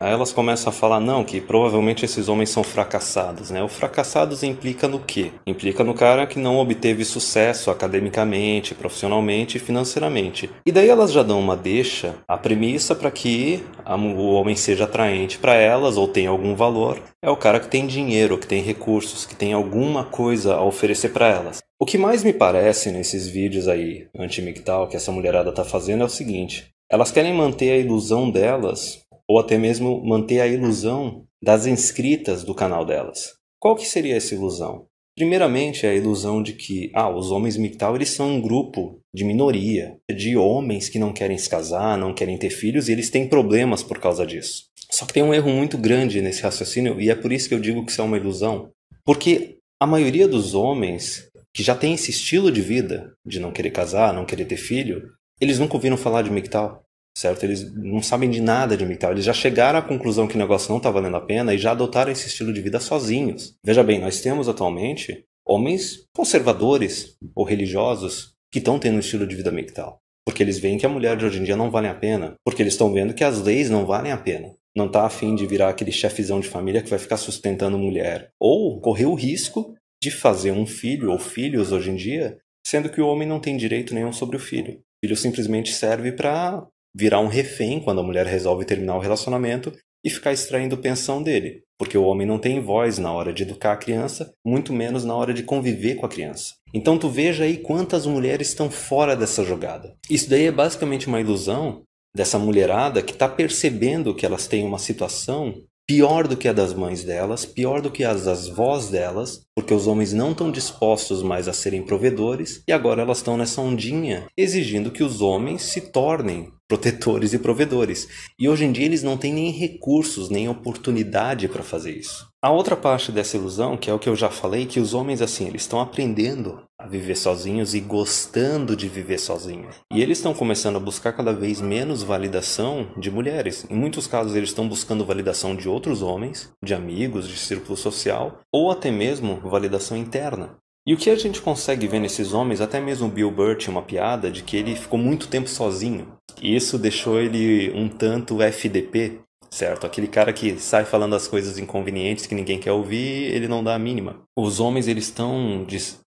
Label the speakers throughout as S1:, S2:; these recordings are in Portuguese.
S1: Aí elas começam a falar, não, que provavelmente esses homens são fracassados, né? O fracassados implica no quê? Implica no cara que não obteve sucesso academicamente, profissionalmente e financeiramente. E daí elas já dão uma deixa, a premissa para que o homem seja atraente para elas ou tenha algum valor é o cara que tem dinheiro, que tem recursos, que tem alguma coisa a oferecer para elas. O que mais me parece nesses vídeos aí anti-mictal que essa mulherada tá fazendo é o seguinte: elas querem manter a ilusão delas ou até mesmo manter a ilusão das inscritas do canal delas. Qual que seria essa ilusão? Primeiramente, é a ilusão de que ah, os homens MGTOW eles são um grupo de minoria, de homens que não querem se casar, não querem ter filhos e eles têm problemas por causa disso. Só que tem um erro muito grande nesse raciocínio e é por isso que eu digo que isso é uma ilusão. Porque a maioria dos homens que já tem esse estilo de vida, de não querer casar, não querer ter filho, eles nunca ouviram falar de MGTOW certo? Eles não sabem de nada de mental tá? eles já chegaram à conclusão que o negócio não está valendo a pena e já adotaram esse estilo de vida sozinhos. Veja bem, nós temos atualmente homens conservadores ou religiosos que estão tendo um estilo de vida mental Porque eles veem que a mulher de hoje em dia não vale a pena. Porque eles estão vendo que as leis não valem a pena. Não está afim de virar aquele chefizão de família que vai ficar sustentando mulher. Ou correr o risco de fazer um filho ou filhos hoje em dia, sendo que o homem não tem direito nenhum sobre o filho. O filho simplesmente serve para virar um refém quando a mulher resolve terminar o relacionamento e ficar extraindo pensão dele, porque o homem não tem voz na hora de educar a criança, muito menos na hora de conviver com a criança. Então tu veja aí quantas mulheres estão fora dessa jogada. Isso daí é basicamente uma ilusão dessa mulherada que está percebendo que elas têm uma situação pior do que a das mães delas, pior do que as das vós delas, porque os homens não estão dispostos mais a serem provedores e agora elas estão nessa ondinha exigindo que os homens se tornem protetores e provedores. E hoje em dia eles não têm nem recursos, nem oportunidade para fazer isso. A outra parte dessa ilusão, que é o que eu já falei, que os homens assim, eles estão aprendendo a viver sozinhos e gostando de viver sozinhos. E eles estão começando a buscar cada vez menos validação de mulheres. Em muitos casos eles estão buscando validação de outros homens, de amigos, de círculo social, ou até mesmo validação interna. E o que a gente consegue ver nesses homens, até mesmo Bill Burr tinha uma piada de que ele ficou muito tempo sozinho. Isso deixou ele um tanto FDP, certo? Aquele cara que sai falando as coisas inconvenientes que ninguém quer ouvir, ele não dá a mínima. Os homens eles estão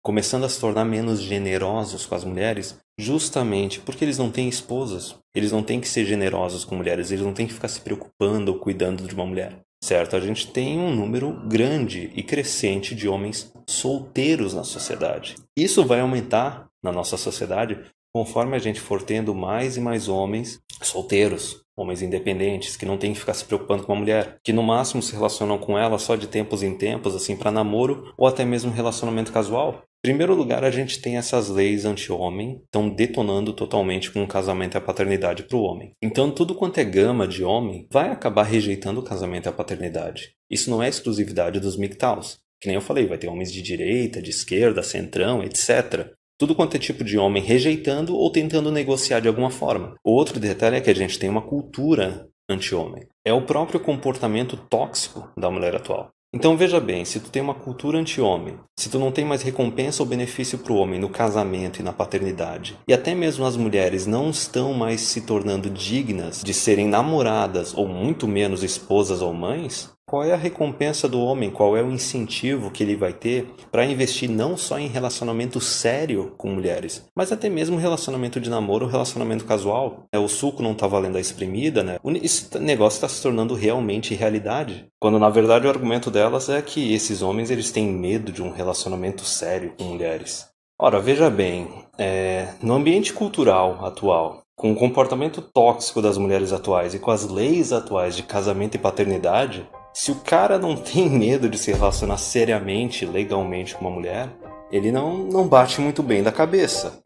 S1: começando a se tornar menos generosos com as mulheres, justamente porque eles não têm esposas. Eles não têm que ser generosos com mulheres, eles não têm que ficar se preocupando ou cuidando de uma mulher. Certo, a gente tem um número grande e crescente de homens solteiros na sociedade. Isso vai aumentar na nossa sociedade conforme a gente for tendo mais e mais homens solteiros, homens independentes, que não tem que ficar se preocupando com uma mulher, que no máximo se relacionam com ela só de tempos em tempos, assim, para namoro ou até mesmo relacionamento casual. Em primeiro lugar, a gente tem essas leis anti-homem, estão detonando totalmente com o casamento e a paternidade para o homem. Então, tudo quanto é gama de homem vai acabar rejeitando o casamento e a paternidade. Isso não é exclusividade dos MGTOWs. Que nem eu falei, vai ter homens de direita, de esquerda, centrão, etc tudo quanto é tipo de homem rejeitando ou tentando negociar de alguma forma. Outro detalhe é que a gente tem uma cultura anti-homem. É o próprio comportamento tóxico da mulher atual. Então veja bem, se tu tem uma cultura anti-homem, se tu não tem mais recompensa ou benefício para o homem no casamento e na paternidade, e até mesmo as mulheres não estão mais se tornando dignas de serem namoradas ou muito menos esposas ou mães, qual é a recompensa do homem? Qual é o incentivo que ele vai ter para investir não só em relacionamento sério com mulheres, mas até mesmo relacionamento de namoro, relacionamento casual? É, o suco não está valendo a espremida, né? Esse negócio está se tornando realmente realidade. Quando na verdade o argumento delas é que esses homens eles têm medo de um relacionamento sério com mulheres. Ora, veja bem, é, no ambiente cultural atual, com o comportamento tóxico das mulheres atuais e com as leis atuais de casamento e paternidade, se o cara não tem medo de se relacionar seriamente, legalmente com uma mulher, ele não, não bate muito bem da cabeça.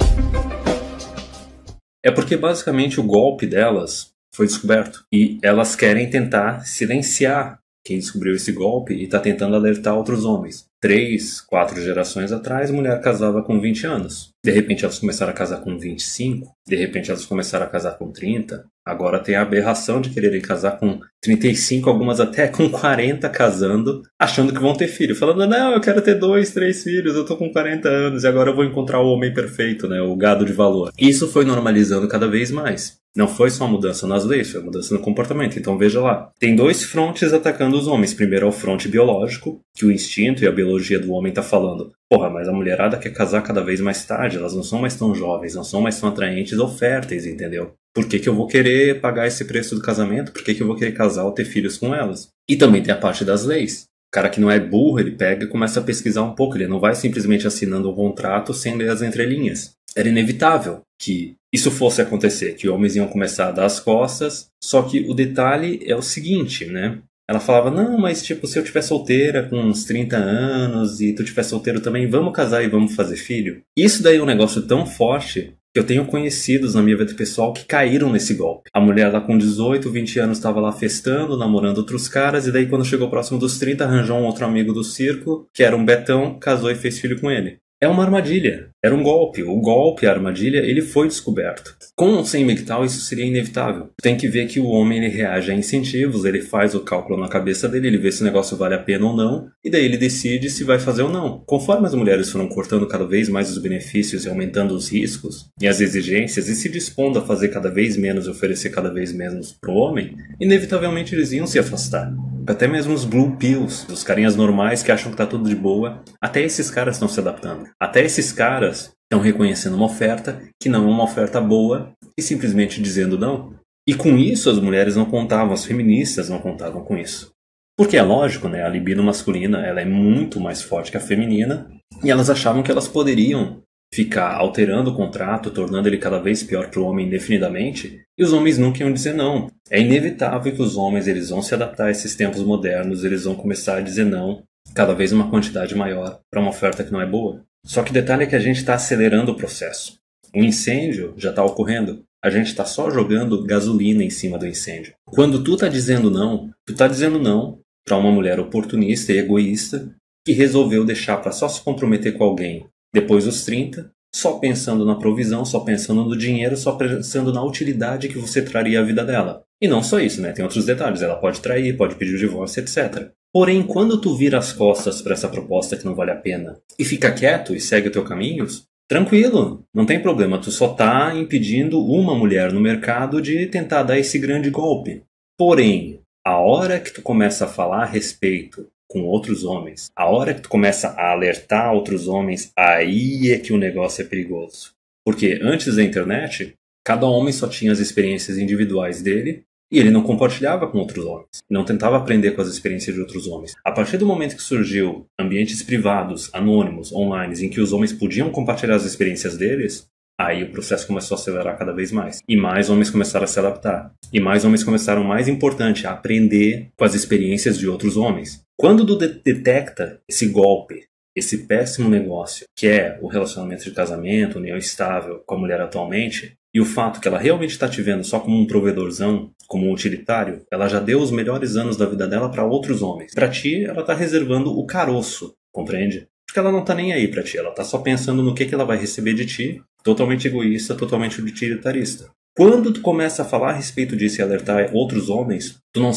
S1: É porque basicamente o golpe delas foi descoberto e elas querem tentar silenciar quem descobriu esse golpe e está tentando alertar outros homens. Três, quatro gerações atrás, mulher casava com 20 anos de repente elas começaram a casar com 25, de repente elas começaram a casar com 30, agora tem a aberração de quererem casar com 35, algumas até com 40 casando, achando que vão ter filho, falando, não, eu quero ter dois, três filhos, eu tô com 40 anos e agora eu vou encontrar o homem perfeito, né, o gado de valor. Isso foi normalizando cada vez mais. Não foi só mudança nas leis, foi mudança no comportamento. Então veja lá, tem dois frontes atacando os homens. Primeiro é o fronte biológico, que o instinto e a biologia do homem tá falando, porra, mas a mulherada quer casar cada vez mais tarde, idade, elas não são mais tão jovens, não são mais tão atraentes ou férteis, entendeu? Por que, que eu vou querer pagar esse preço do casamento? Por que, que eu vou querer casar ou ter filhos com elas? E também tem a parte das leis. O cara que não é burro, ele pega e começa a pesquisar um pouco. Ele não vai simplesmente assinando um contrato sem ler as entrelinhas. Era inevitável que isso fosse acontecer, que homens iam começar a dar as costas. Só que o detalhe é o seguinte, né? Ela falava, não, mas tipo, se eu tiver solteira com uns 30 anos e tu tiver solteiro também, vamos casar e vamos fazer filho. Isso daí é um negócio tão forte que eu tenho conhecidos na minha vida pessoal que caíram nesse golpe. A mulher lá com 18, 20 anos estava lá festando, namorando outros caras, e daí quando chegou próximo dos 30, arranjou um outro amigo do circo, que era um betão, casou e fez filho com ele. É uma armadilha. Era um golpe. O golpe, a armadilha, ele foi descoberto. Com ou sem MGTOW, isso seria inevitável. Tem que ver que o homem ele reage a incentivos, ele faz o cálculo na cabeça dele, ele vê se o negócio vale a pena ou não, e daí ele decide se vai fazer ou não. Conforme as mulheres foram cortando cada vez mais os benefícios e aumentando os riscos e as exigências, e se dispondo a fazer cada vez menos e oferecer cada vez menos pro homem, inevitavelmente eles iam se afastar. Até mesmo os Blue Pills, os carinhas normais que acham que tá tudo de boa, até esses caras estão se adaptando. Até esses caras Estão reconhecendo uma oferta que não é uma oferta boa e simplesmente dizendo não. E com isso as mulheres não contavam, as feministas não contavam com isso. Porque é lógico, né? A libido masculina ela é muito mais forte que a feminina e elas achavam que elas poderiam ficar alterando o contrato, tornando ele cada vez pior para o homem indefinidamente, e os homens nunca iam dizer não. É inevitável que os homens eles vão se adaptar a esses tempos modernos, eles vão começar a dizer não, cada vez uma quantidade maior para uma oferta que não é boa. Só que o detalhe é que a gente está acelerando o processo. O incêndio já está ocorrendo. A gente está só jogando gasolina em cima do incêndio. Quando tu está dizendo não, tu está dizendo não para uma mulher oportunista e egoísta que resolveu deixar para só se comprometer com alguém depois dos 30, só pensando na provisão, só pensando no dinheiro, só pensando na utilidade que você traria à vida dela. E não só isso, né? Tem outros detalhes. Ela pode trair, pode pedir o divórcio, etc. Porém, quando tu vira as costas para essa proposta que não vale a pena e fica quieto e segue o teu caminho, tranquilo, não tem problema, tu só tá impedindo uma mulher no mercado de tentar dar esse grande golpe. Porém, a hora que tu começa a falar a respeito com outros homens, a hora que tu começa a alertar outros homens, aí é que o negócio é perigoso. Porque antes da internet, cada homem só tinha as experiências individuais dele e ele não compartilhava com outros homens, não tentava aprender com as experiências de outros homens. A partir do momento que surgiu ambientes privados, anônimos, online, em que os homens podiam compartilhar as experiências deles, aí o processo começou a acelerar cada vez mais. E mais homens começaram a se adaptar. E mais homens começaram, mais importante, a aprender com as experiências de outros homens. Quando Dudu detecta esse golpe, esse péssimo negócio, que é o relacionamento de casamento, união estável com a mulher atualmente, e o fato que ela realmente está te vendo só como um provedorzão, como um utilitário, ela já deu os melhores anos da vida dela para outros homens. Para ti, ela tá reservando o caroço, compreende? Porque ela não tá nem aí para ti, ela tá só pensando no que, que ela vai receber de ti, totalmente egoísta, totalmente utilitarista. Quando tu começa a falar a respeito disso e alertar outros homens, tu não,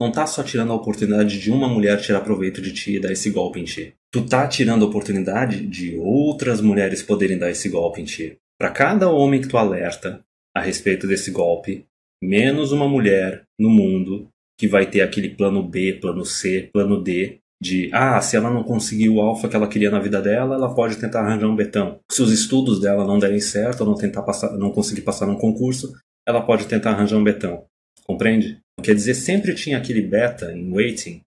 S1: não tá só tirando a oportunidade de uma mulher tirar proveito de ti e dar esse golpe em ti. Tu tá tirando a oportunidade de outras mulheres poderem dar esse golpe em ti. Para cada homem que tu alerta a respeito desse golpe, menos uma mulher no mundo que vai ter aquele plano B, plano C, plano D de ah, se ela não conseguir o alfa que ela queria na vida dela, ela pode tentar arranjar um betão. Se os estudos dela não derem certo, ou não tentar passar, não conseguir passar num concurso, ela pode tentar arranjar um betão. Compreende? Quer dizer, sempre tinha aquele beta em waiting,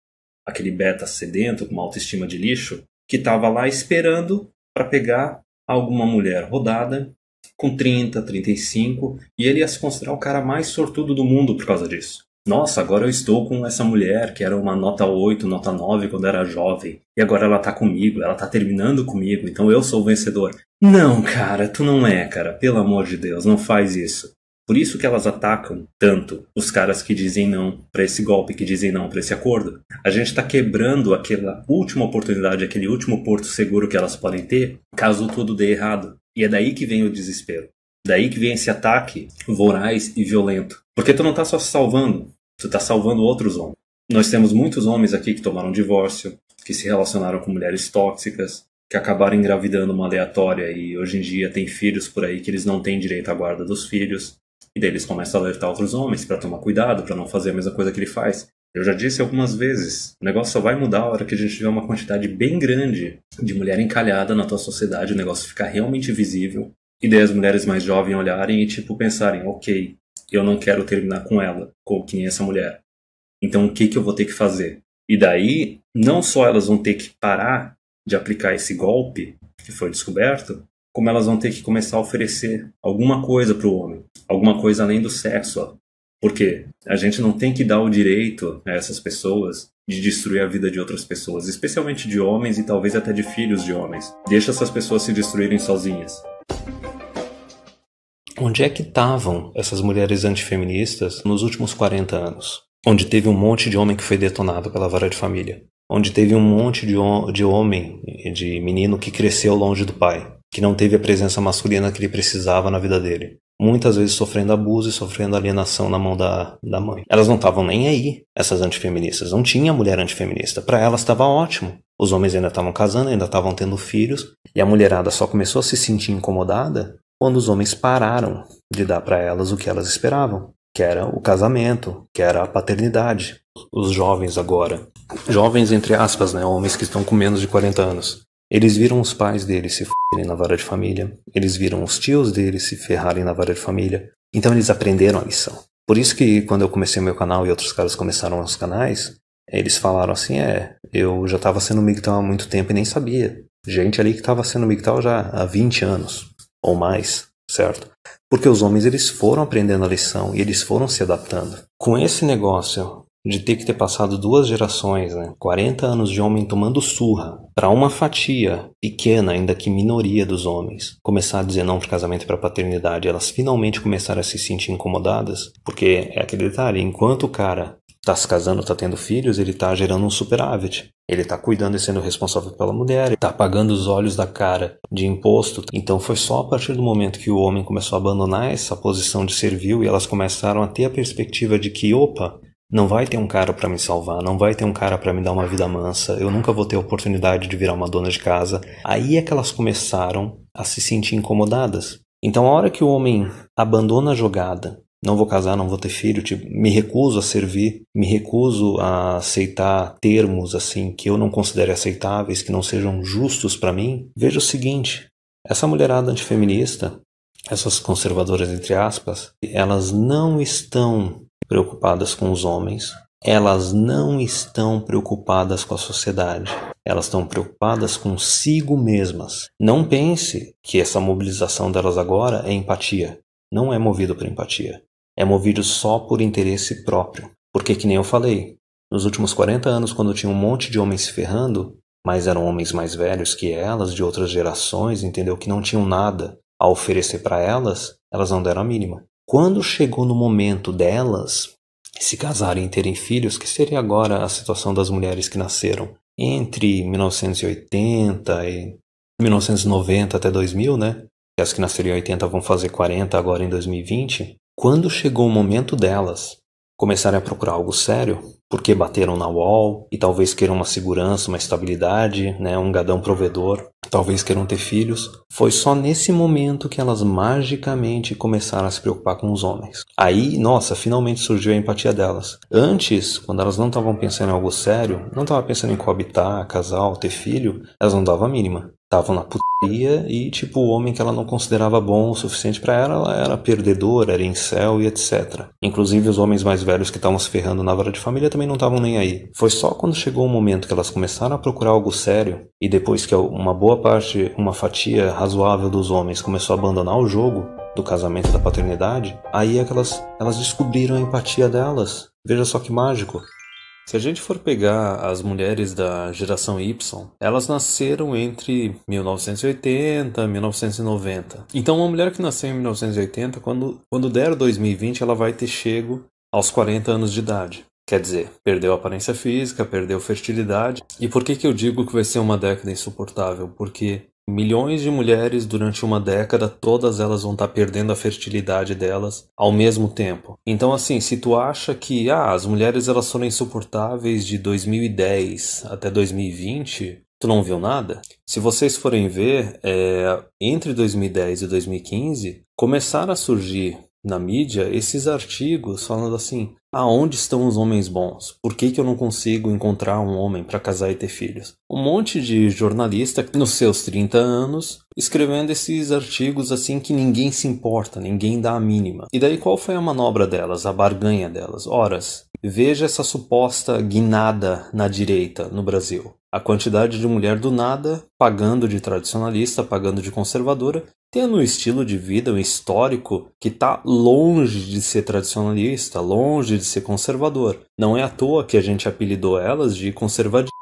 S1: aquele beta sedento com uma autoestima de lixo, que estava lá esperando para pegar alguma mulher rodada com 30, 35, e ele ia se considerar o cara mais sortudo do mundo por causa disso. Nossa, agora eu estou com essa mulher que era uma nota 8, nota 9 quando era jovem, e agora ela tá comigo, ela tá terminando comigo, então eu sou o vencedor. Não, cara, tu não é, cara, pelo amor de Deus, não faz isso. Por isso que elas atacam tanto os caras que dizem não para esse golpe, que dizem não para esse acordo. A gente está quebrando aquela última oportunidade, aquele último porto seguro que elas podem ter, caso tudo dê errado. E é daí que vem o desespero. Daí que vem esse ataque voraz e violento. Porque tu não tá só se salvando, tu tá salvando outros homens. Nós temos muitos homens aqui que tomaram divórcio, que se relacionaram com mulheres tóxicas, que acabaram engravidando uma aleatória e hoje em dia tem filhos por aí que eles não têm direito à guarda dos filhos. E daí eles começam a alertar outros homens para tomar cuidado, para não fazer a mesma coisa que ele faz. Eu já disse algumas vezes, o negócio só vai mudar a hora que a gente tiver uma quantidade bem grande de mulher encalhada na tua sociedade, o negócio ficar realmente visível, e daí as mulheres mais jovens olharem e tipo pensarem, ok, eu não quero terminar com ela, com quem é essa mulher. Então o que, que eu vou ter que fazer? E daí, não só elas vão ter que parar de aplicar esse golpe que foi descoberto, como elas vão ter que começar a oferecer alguma coisa para o homem, alguma coisa além do sexo, ó. Porque a gente não tem que dar o direito a essas pessoas de destruir a vida de outras pessoas, especialmente de homens e talvez até de filhos de homens. Deixa essas pessoas se destruírem sozinhas. Onde é que estavam essas mulheres antifeministas nos últimos 40 anos? Onde teve um monte de homem que foi detonado pela vara de família. Onde teve um monte de, de homem, de menino que cresceu longe do pai, que não teve a presença masculina que ele precisava na vida dele muitas vezes sofrendo abuso e sofrendo alienação na mão da, da mãe. Elas não estavam nem aí, essas antifeministas. Não tinha mulher antifeminista. Para elas estava ótimo. Os homens ainda estavam casando, ainda estavam tendo filhos, e a mulherada só começou a se sentir incomodada quando os homens pararam de dar para elas o que elas esperavam, que era o casamento, que era a paternidade. Os jovens agora, jovens entre aspas, né, homens que estão com menos de 40 anos, eles viram os pais deles se ferrarem na vara de família, eles viram os tios deles se ferrarem na vara de família, então eles aprenderam a lição. Por isso que quando eu comecei meu canal e outros caras começaram os canais, eles falaram assim, é, eu já estava sendo migtal há muito tempo e nem sabia. Gente ali que estava sendo migtal já há 20 anos ou mais, certo? Porque os homens eles foram aprendendo a lição e eles foram se adaptando. Com esse negócio de ter que ter passado duas gerações, né? 40 anos de homem tomando surra para uma fatia pequena, ainda que minoria dos homens, começar a dizer não para casamento e para paternidade, elas finalmente começaram a se sentir incomodadas, porque é aquele detalhe, enquanto o cara tá se casando, tá tendo filhos, ele tá gerando um superávit. Ele tá cuidando e sendo responsável pela mulher, tá pagando os olhos da cara de imposto. Então foi só a partir do momento que o homem começou a abandonar essa posição de servil e elas começaram a ter a perspectiva de que, opa, não vai ter um cara para me salvar, não vai ter um cara para me dar uma vida mansa, eu nunca vou ter oportunidade de virar uma dona de casa. Aí é que elas começaram a se sentir incomodadas. Então, a hora que o homem abandona a jogada, não vou casar, não vou ter filho, tipo, me recuso a servir, me recuso a aceitar termos assim que eu não considere aceitáveis, que não sejam justos para mim. Veja o seguinte: essa mulherada antifeminista, essas conservadoras entre aspas, elas não estão preocupadas com os homens, elas não estão preocupadas com a sociedade, elas estão preocupadas consigo mesmas. Não pense que essa mobilização delas agora é empatia. Não é movido por empatia. É movido só por interesse próprio. Porque, que nem eu falei, nos últimos 40 anos, quando tinha um monte de homens se ferrando, mas eram homens mais velhos que elas, de outras gerações, entendeu? Que não tinham nada a oferecer para elas, elas não deram a mínima. Quando chegou no momento delas se casarem e terem filhos, que seria agora a situação das mulheres que nasceram entre 1980 e 1990 até 2000, né? As que nasceram em 80 vão fazer 40 agora em 2020. Quando chegou o momento delas começarem a procurar algo sério, porque bateram na wall e talvez queiram uma segurança, uma estabilidade, né, um gadão provedor, talvez queiram ter filhos. Foi só nesse momento que elas magicamente começaram a se preocupar com os homens. Aí, nossa, finalmente surgiu a empatia delas. Antes, quando elas não estavam pensando em algo sério, não estavam pensando em coabitar, casar, ter filho, elas não davam a mínima estavam na putaria e, tipo, o homem que ela não considerava bom o suficiente para ela, ela era perdedora, era incel e etc. Inclusive, os homens mais velhos que estavam se ferrando na vara de família também não estavam nem aí. Foi só quando chegou o momento que elas começaram a procurar algo sério e depois que uma boa parte, uma fatia razoável dos homens começou a abandonar o jogo do casamento e da paternidade, aí é que elas, elas descobriram a empatia delas. Veja só que mágico. Se a gente for pegar as mulheres da geração Y, elas nasceram entre 1980 e 1990. Então, uma mulher que nasceu em 1980, quando, quando der 2020, ela vai ter chego aos 40 anos de idade. Quer dizer, perdeu aparência física, perdeu fertilidade. E por que, que eu digo que vai ser uma década insuportável? Porque Milhões de mulheres durante uma década, todas elas vão estar perdendo a fertilidade delas ao mesmo tempo. Então assim, se tu acha que ah, as mulheres elas foram insuportáveis de 2010 até 2020, Tu não viu nada? Se vocês forem ver, é, entre 2010 e 2015 começaram a surgir na mídia esses artigos falando assim: Aonde estão os homens bons? Por que, que eu não consigo encontrar um homem para casar e ter filhos? Um monte de jornalista nos seus 30 anos escrevendo esses artigos assim que ninguém se importa, ninguém dá a mínima. E daí qual foi a manobra delas, a barganha delas? Horas, veja essa suposta guinada na direita no Brasil. A quantidade de mulher do nada, pagando de tradicionalista, pagando de conservadora, tendo um estilo de vida, um histórico que está longe de ser tradicionalista, longe de ser conservador. Não é à toa que a gente apelidou elas de conservadistas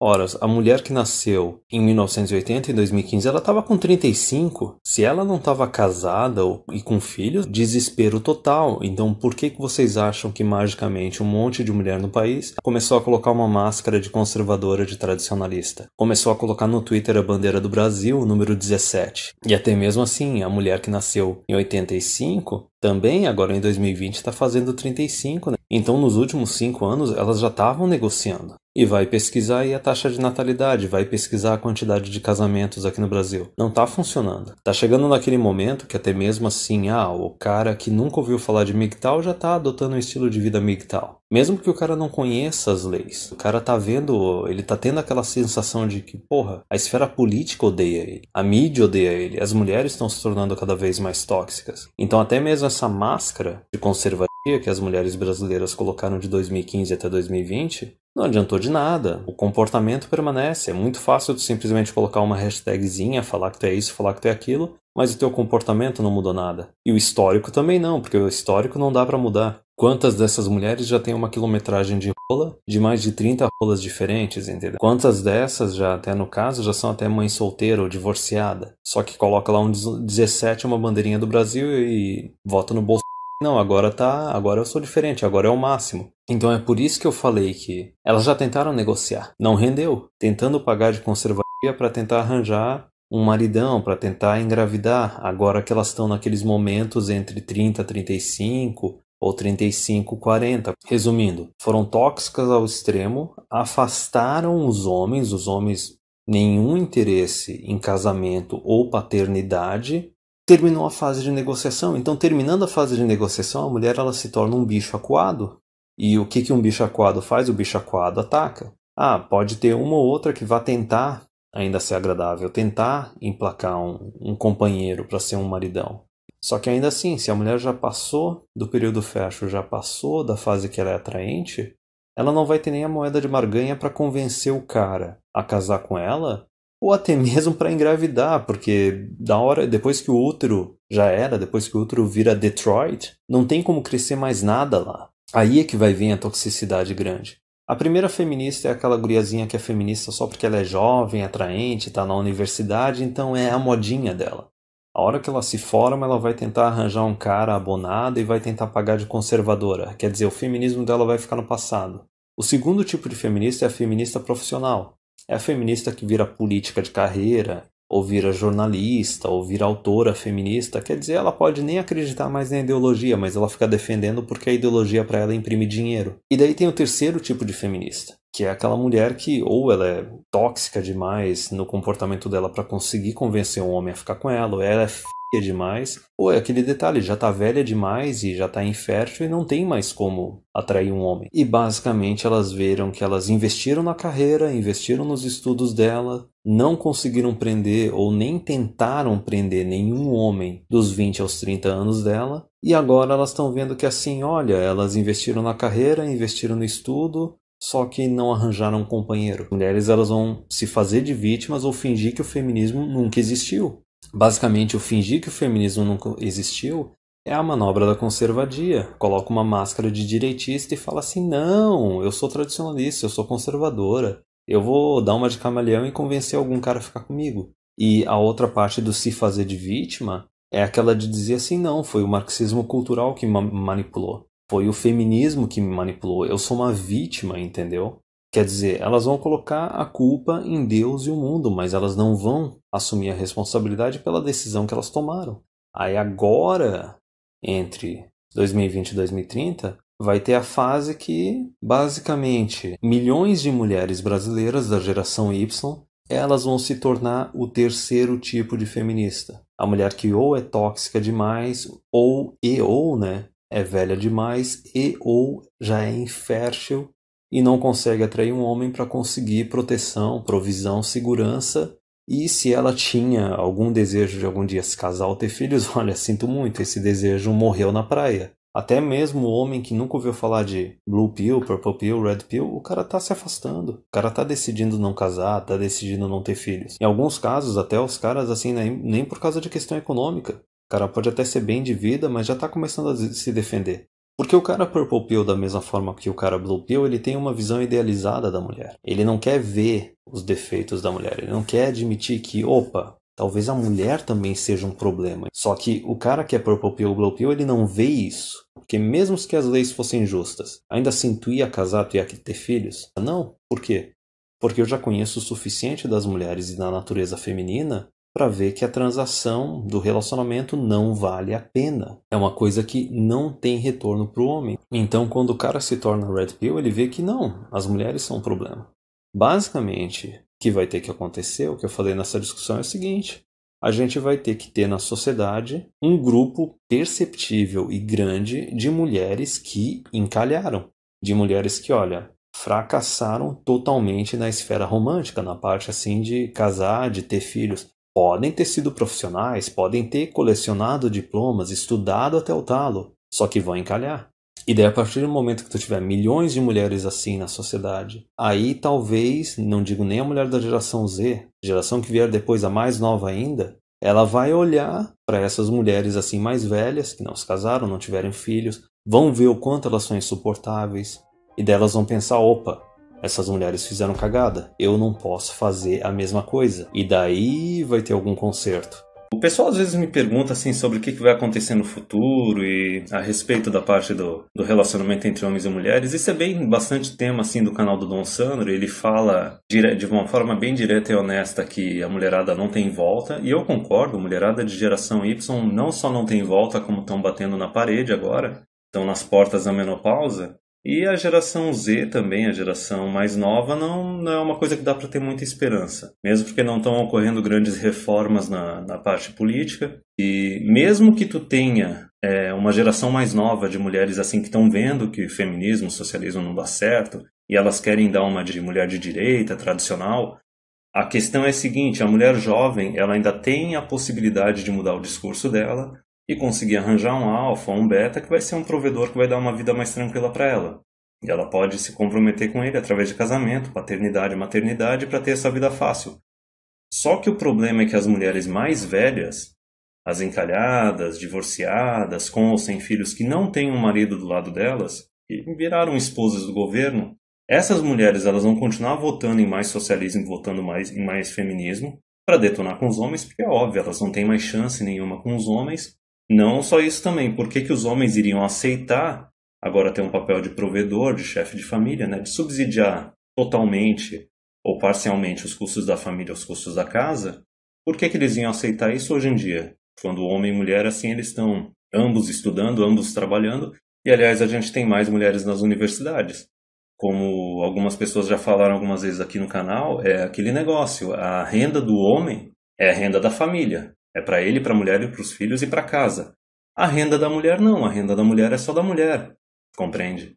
S1: Ora, a mulher que nasceu em 1980 e 2015, ela estava com 35. Se ela não estava casada ou, e com filhos, desespero total. Então, por que, que vocês acham que magicamente um monte de mulher no país começou a colocar uma máscara de conservadora, de tradicionalista? Começou a colocar no Twitter a bandeira do Brasil, o número 17. E até mesmo assim, a mulher que nasceu em 85 também agora em 2020 está fazendo 35, né? Então nos últimos cinco anos elas já estavam negociando. E vai pesquisar aí a taxa de natalidade, vai pesquisar a quantidade de casamentos aqui no Brasil. Não tá funcionando. Tá chegando naquele momento que até mesmo assim, ah, o cara que nunca ouviu falar de MGTOW já tá adotando um estilo de vida MGTOW. Mesmo que o cara não conheça as leis, o cara tá vendo, ele tá tendo aquela sensação de que, porra, a esfera política odeia ele, a mídia odeia ele, as mulheres estão se tornando cada vez mais tóxicas. Então, até mesmo essa máscara de conservadoria que as mulheres brasileiras colocaram de 2015 até 2020 não adiantou de nada. O comportamento permanece. É muito fácil tu simplesmente colocar uma hashtagzinha, falar que tu é isso, falar que tu é aquilo, mas o teu comportamento não mudou nada. E o histórico também não, porque o histórico não dá para mudar. Quantas dessas mulheres já tem uma quilometragem de rola de mais de 30 rolas diferentes, entendeu? Quantas dessas já, até no caso, já são até mãe solteira ou divorciada? Só que coloca lá um 17, uma bandeirinha do Brasil e vota no Bolsonaro não, agora tá, agora eu sou diferente, agora é o máximo. Então é por isso que eu falei que elas já tentaram negociar, não rendeu, tentando pagar de conservadoria para tentar arranjar um maridão para tentar engravidar, agora que elas estão naqueles momentos entre 30 e 35 ou 35 40. Resumindo, foram tóxicas ao extremo, afastaram os homens, os homens nenhum interesse em casamento ou paternidade, terminou a fase de negociação. Então, terminando a fase de negociação, a mulher ela se torna um bicho acuado. E o que, que um bicho acuado faz? O bicho acuado ataca. Ah, pode ter uma ou outra que vá tentar, ainda ser agradável, tentar emplacar um, um companheiro para ser um maridão. Só que ainda assim, se a mulher já passou do período fértil, já passou da fase que ela é atraente, ela não vai ter nem a moeda de marganha para convencer o cara a casar com ela ou até mesmo para engravidar, porque da hora depois que o útero já era, depois que o útero vira Detroit, não tem como crescer mais nada lá. Aí é que vai vir a toxicidade grande. A primeira feminista é aquela guriazinha que é feminista só porque ela é jovem, atraente, está na universidade, então é a modinha dela. A hora que ela se forma, ela vai tentar arranjar um cara abonado e vai tentar pagar de conservadora. Quer dizer, o feminismo dela vai ficar no passado. O segundo tipo de feminista é a feminista profissional, é a feminista que vira política de carreira, ou vira jornalista, ou vira autora feminista. Quer dizer, ela pode nem acreditar mais na ideologia, mas ela fica defendendo porque a ideologia para ela é imprime dinheiro. E daí tem o terceiro tipo de feminista, que é aquela mulher que ou ela é tóxica demais no comportamento dela para conseguir convencer um homem a ficar com ela, ou ela é é demais, ou é aquele detalhe, já tá velha demais e já tá infértil e não tem mais como atrair um homem. E basicamente elas viram que elas investiram na carreira, investiram nos estudos dela, não conseguiram prender ou nem tentaram prender nenhum homem dos 20 aos 30 anos dela. E agora elas estão vendo que assim, olha, elas investiram na carreira, investiram no estudo, só que não arranjaram um companheiro. Mulheres elas vão se fazer de vítimas ou fingir que o feminismo nunca existiu. Basicamente, o fingir que o feminismo nunca existiu é a manobra da conservadia. Coloca uma máscara de direitista e fala assim: não, eu sou tradicionalista, eu sou conservadora, eu vou dar uma de camaleão e convencer algum cara a ficar comigo. E a outra parte do se fazer de vítima é aquela de dizer assim: não, foi o marxismo cultural que me manipulou, foi o feminismo que me manipulou, eu sou uma vítima, entendeu? Quer dizer, elas vão colocar a culpa em Deus e o mundo, mas elas não vão assumir a responsabilidade pela decisão que elas tomaram. Aí agora, entre 2020 e 2030, vai ter a fase que, basicamente, milhões de mulheres brasileiras da geração Y, elas vão se tornar o terceiro tipo de feminista. A mulher que ou é tóxica demais, ou e ou, né, é velha demais, e ou já é infértil e não consegue atrair um homem para conseguir proteção, provisão, segurança. E se ela tinha algum desejo de algum dia se casar ou ter filhos, olha, sinto muito, esse desejo morreu na praia. Até mesmo o homem que nunca ouviu falar de Blue Pill, Purple Pill, Red Pill, o cara tá se afastando. O cara tá decidindo não casar, tá decidindo não ter filhos. Em alguns casos, até os caras, assim, nem por causa de questão econômica. O cara pode até ser bem de vida, mas já tá começando a se defender. Porque o cara Purple Pill, da mesma forma que o cara Blue Pill, ele tem uma visão idealizada da mulher. Ele não quer ver os defeitos da mulher. Ele não quer admitir que, opa, talvez a mulher também seja um problema. Só que o cara que é Purple Pill Blue Pill, ele não vê isso. Porque mesmo que as leis fossem justas, ainda assim tu ia casar, tu ia ter filhos? Não. Por quê? Porque eu já conheço o suficiente das mulheres e da natureza feminina para ver que a transação do relacionamento não vale a pena. É uma coisa que não tem retorno para o homem. Então, quando o cara se torna red pill, ele vê que não, as mulheres são um problema. Basicamente, o que vai ter que acontecer, o que eu falei nessa discussão é o seguinte: a gente vai ter que ter na sociedade um grupo perceptível e grande de mulheres que encalharam, de mulheres que, olha, fracassaram totalmente na esfera romântica, na parte assim de casar, de ter filhos. Podem ter sido profissionais, podem ter colecionado diplomas, estudado até o talo, só que vão encalhar. E daí, a partir do momento que tu tiver milhões de mulheres assim na sociedade, aí talvez, não digo nem a mulher da geração Z, geração que vier depois, a mais nova ainda, ela vai olhar para essas mulheres assim mais velhas, que não se casaram, não tiveram filhos, vão ver o quanto elas são insuportáveis, e delas vão pensar: opa, essas mulheres fizeram cagada, eu não posso fazer a mesma coisa. E daí vai ter algum conserto. O pessoal às vezes me pergunta assim sobre o que vai acontecer no futuro e a respeito da parte do, do relacionamento entre homens e mulheres. Isso é bem bastante tema assim do canal do Don Sandro. Ele fala de uma forma bem direta e honesta que a mulherada não tem volta e eu concordo. mulherada de geração Y não só não tem volta como estão batendo na parede agora, estão nas portas da menopausa e a geração Z também, a geração mais nova, não, não é uma coisa que dá para ter muita esperança. Mesmo porque não estão ocorrendo grandes reformas na, na parte política. E mesmo que tu tenha é, uma geração mais nova de mulheres assim que estão vendo que feminismo, socialismo não dá certo, e elas querem dar uma de mulher de direita, tradicional, a questão é a seguinte, a mulher jovem, ela ainda tem a possibilidade de mudar o discurso dela, e conseguir arranjar um alfa ou um beta que vai ser um provedor que vai dar uma vida mais tranquila para ela. E ela pode se comprometer com ele através de casamento, paternidade, maternidade para ter essa vida fácil. Só que o problema é que as mulheres mais velhas, as encalhadas, divorciadas, com ou sem filhos que não têm um marido do lado delas, que viraram esposas do governo, essas mulheres elas vão continuar votando em mais socialismo, votando mais em mais feminismo para detonar com os homens, porque é óbvio, elas não têm mais chance nenhuma com os homens não só isso também, por que, que os homens iriam aceitar agora ter um papel de provedor, de chefe de família, né? de subsidiar totalmente ou parcialmente os custos da família, os custos da casa? Por que, que eles iam aceitar isso hoje em dia? Quando homem e mulher, assim, eles estão ambos estudando, ambos trabalhando, e aliás, a gente tem mais mulheres nas universidades. Como algumas pessoas já falaram algumas vezes aqui no canal, é aquele negócio: a renda do homem é a renda da família. É para ele, para a mulher e para os filhos e para casa. A renda da mulher não, a renda da mulher é só da mulher, compreende?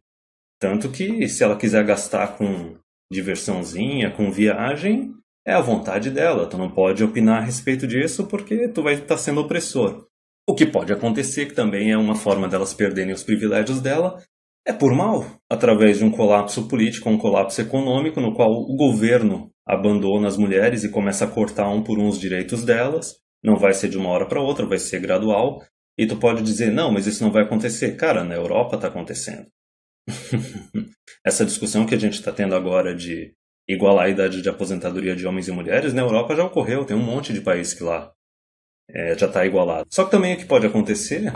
S1: Tanto que se ela quiser gastar com diversãozinha, com viagem, é a vontade dela. Tu não pode opinar a respeito disso porque tu vai estar tá sendo opressor. O que pode acontecer, que também é uma forma delas perderem os privilégios dela, é por mal, através de um colapso político, um colapso econômico, no qual o governo abandona as mulheres e começa a cortar um por um os direitos delas, não vai ser de uma hora para outra, vai ser gradual. E tu pode dizer, não, mas isso não vai acontecer. Cara, na Europa está acontecendo. Essa discussão que a gente está tendo agora de igualar a idade de aposentadoria de homens e mulheres, na Europa já ocorreu. Tem um monte de país que lá é, já está igualado. Só que também o que pode acontecer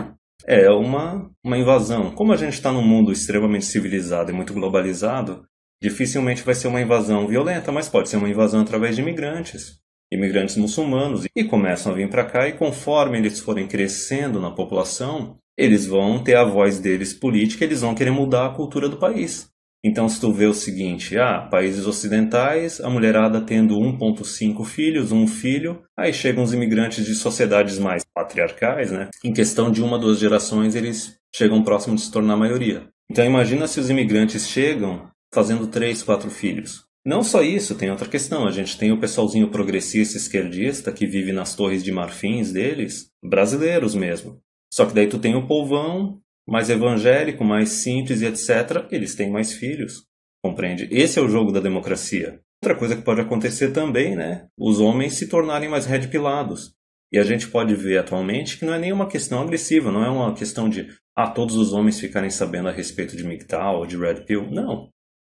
S1: é uma, uma invasão. Como a gente está num mundo extremamente civilizado e muito globalizado, dificilmente vai ser uma invasão violenta, mas pode ser uma invasão através de imigrantes imigrantes muçulmanos e começam a vir para cá e conforme eles forem crescendo na população, eles vão ter a voz deles política, eles vão querer mudar a cultura do país. Então, se tu vê o seguinte, ah, países ocidentais, a mulherada tendo 1.5 filhos, um filho, aí chegam os imigrantes de sociedades mais patriarcais, né? Em questão de uma, duas gerações, eles chegam próximo de se tornar maioria. Então, imagina se os imigrantes chegam fazendo três, quatro filhos. Não só isso, tem outra questão. A gente tem o pessoalzinho progressista esquerdista que vive nas torres de marfins deles, brasileiros mesmo. Só que daí tu tem o povão mais evangélico, mais simples e etc. Eles têm mais filhos. Compreende? Esse é o jogo da democracia. Outra coisa que pode acontecer também, né? Os homens se tornarem mais redpilados. E a gente pode ver atualmente que não é nenhuma questão agressiva, não é uma questão de ah, todos os homens ficarem sabendo a respeito de MGTOW ou de Red Pill. Não.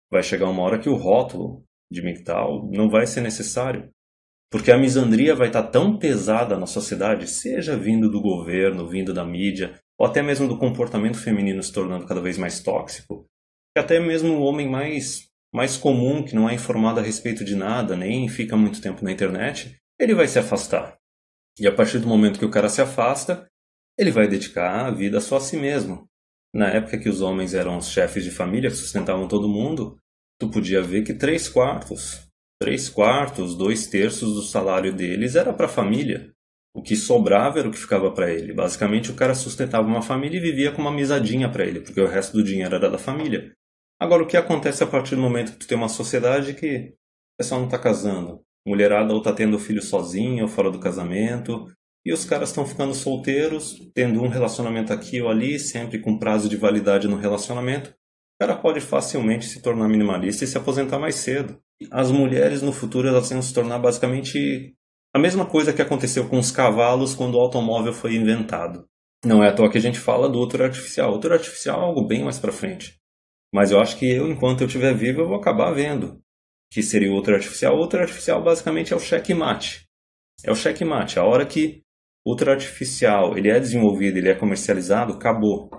S1: Vai chegar uma hora que o rótulo de MGTOW não vai ser necessário. Porque a misandria vai estar tão pesada na sociedade, seja vindo do governo, vindo da mídia, ou até mesmo do comportamento feminino se tornando cada vez mais tóxico, que até mesmo o homem mais, mais comum, que não é informado a respeito de nada, nem fica muito tempo na internet, ele vai se afastar. E a partir do momento que o cara se afasta, ele vai dedicar a vida só a si mesmo. Na época que os homens eram os chefes de família que sustentavam todo mundo, tu podia ver que três quartos, três quartos, dois terços do salário deles era para a família. O que sobrava era o que ficava para ele. Basicamente, o cara sustentava uma família e vivia com uma misadinha para ele, porque o resto do dinheiro era da família. Agora, o que acontece a partir do momento que tu tem uma sociedade que o pessoal não está casando? Mulherada ou está tendo filho sozinha ou fora do casamento, e os caras estão ficando solteiros, tendo um relacionamento aqui ou ali, sempre com prazo de validade no relacionamento, cara pode facilmente se tornar minimalista e se aposentar mais cedo. As mulheres no futuro elas vão se tornar basicamente a mesma coisa que aconteceu com os cavalos quando o automóvel foi inventado. Não é à toa que a gente fala do outro artificial. O artificial é algo bem mais para frente. Mas eu acho que eu, enquanto eu estiver vivo, eu vou acabar vendo. Que seria o outro artificial. O artificial basicamente é o checkmate. É o checkmate. A hora que o artificial ele é desenvolvido, ele é comercializado, acabou.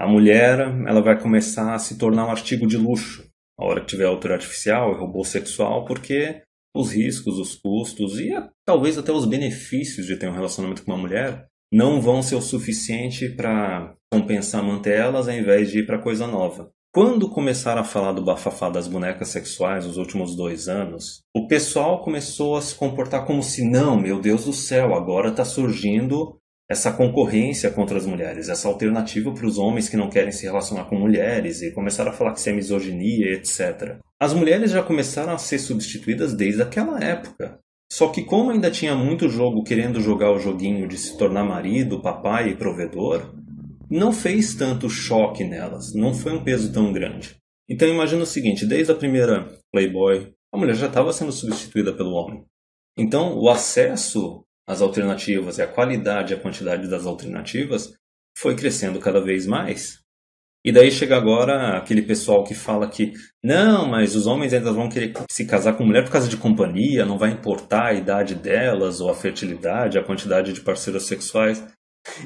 S1: A mulher, ela vai começar a se tornar um artigo de luxo, a hora que tiver altura artificial e é robô sexual, porque os riscos, os custos e talvez até os benefícios de ter um relacionamento com uma mulher não vão ser o suficiente para compensar manter elas ao invés de ir para coisa nova. Quando começaram a falar do bafafá das bonecas sexuais nos últimos dois anos, o pessoal começou a se comportar como se não, meu Deus do céu, agora está surgindo essa concorrência contra as mulheres, essa alternativa para os homens que não querem se relacionar com mulheres e começaram a falar que isso é misoginia, etc. As mulheres já começaram a ser substituídas desde aquela época. Só que como ainda tinha muito jogo querendo jogar o joguinho de se tornar marido, papai e provedor, não fez tanto choque nelas, não foi um peso tão grande. Então imagina o seguinte, desde a primeira Playboy, a mulher já estava sendo substituída pelo homem. Então o acesso as alternativas e a qualidade e a quantidade das alternativas foi crescendo cada vez mais. E daí chega agora aquele pessoal que fala que não, mas os homens ainda vão querer se casar com mulher por causa de companhia, não vai importar a idade delas ou a fertilidade, a quantidade de parceiros sexuais.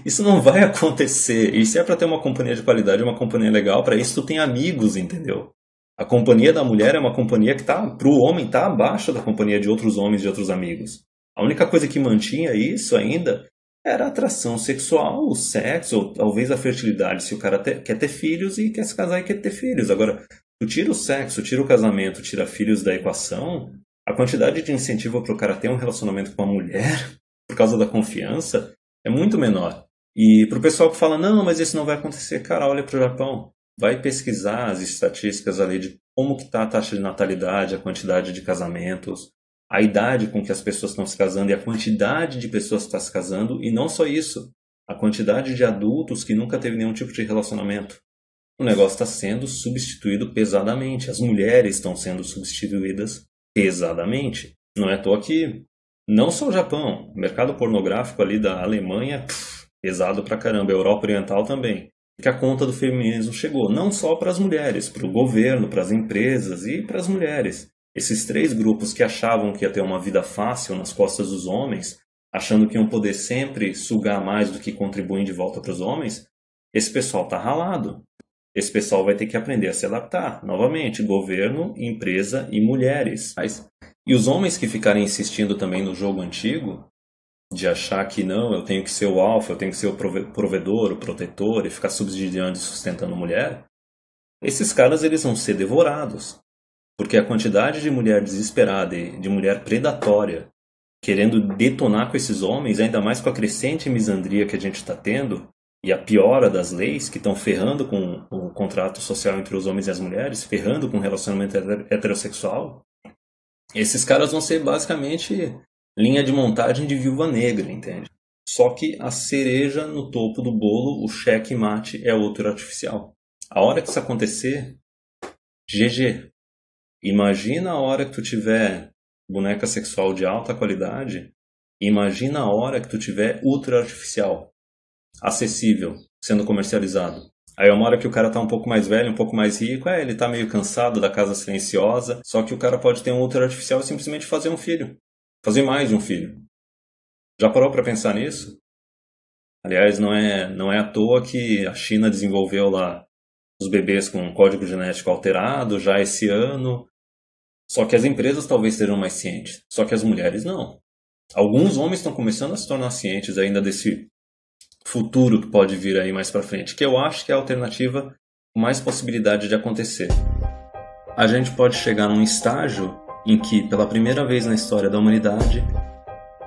S1: Isso não vai acontecer. E se é para ter uma companhia de qualidade, uma companhia legal, para isso tu tem amigos, entendeu? A companhia da mulher é uma companhia que tá pro homem tá abaixo da companhia de outros homens de outros amigos. A única coisa que mantinha isso ainda era a atração sexual, o sexo, ou talvez a fertilidade, se o cara te, quer ter filhos e quer se casar e quer ter filhos. Agora, tu tira o sexo, tira o casamento, tira filhos da equação, a quantidade de incentivo para o cara ter um relacionamento com uma mulher, por causa da confiança, é muito menor. E para o pessoal que fala, não, mas isso não vai acontecer, cara, olha para o Japão. Vai pesquisar as estatísticas ali de como que está a taxa de natalidade, a quantidade de casamentos, a idade com que as pessoas estão se casando e a quantidade de pessoas que estão tá se casando, e não só isso, a quantidade de adultos que nunca teve nenhum tipo de relacionamento. O negócio está sendo substituído pesadamente, as mulheres estão sendo substituídas pesadamente. Não é à toa que, não só o Japão, o mercado pornográfico ali da Alemanha, pff, pesado pra caramba, a Europa Oriental também que a conta do feminismo chegou, não só para as mulheres, para o governo, para as empresas e para as mulheres. Esses três grupos que achavam que ia ter uma vida fácil nas costas dos homens, achando que iam poder sempre sugar mais do que contribuem de volta para os homens, esse pessoal está ralado. Esse pessoal vai ter que aprender a se adaptar, novamente, governo, empresa e mulheres. E os homens que ficarem insistindo também no jogo antigo, de achar que não, eu tenho que ser o alfa, eu tenho que ser o provedor, o protetor e ficar subsidiando e sustentando mulher, esses caras eles vão ser devorados. Porque a quantidade de mulher desesperada e de mulher predatória querendo detonar com esses homens, ainda mais com a crescente misandria que a gente está tendo e a piora das leis que estão ferrando com o contrato social entre os homens e as mulheres, ferrando com o relacionamento heterossexual, esses caras vão ser basicamente linha de montagem de viúva negra, entende? Só que a cereja no topo do bolo, o cheque mate, é outro artificial. A hora que isso acontecer, GG, Imagina a hora que tu tiver boneca sexual de alta qualidade, imagina a hora que tu tiver ultra artificial, acessível, sendo comercializado. Aí é uma hora que o cara tá um pouco mais velho, um pouco mais rico, é, ele tá meio cansado da casa silenciosa, só que o cara pode ter um ultra artificial e simplesmente fazer um filho. Fazer mais de um filho. Já parou para pensar nisso? Aliás, não é, não é à toa que a China desenvolveu lá os bebês com código genético alterado já esse ano. Só que as empresas talvez sejam mais cientes, só que as mulheres não. Alguns homens estão começando a se tornar cientes ainda desse futuro que pode vir aí mais para frente, que eu acho que é a alternativa com mais possibilidade de acontecer. A gente pode chegar num estágio em que, pela primeira vez na história da humanidade,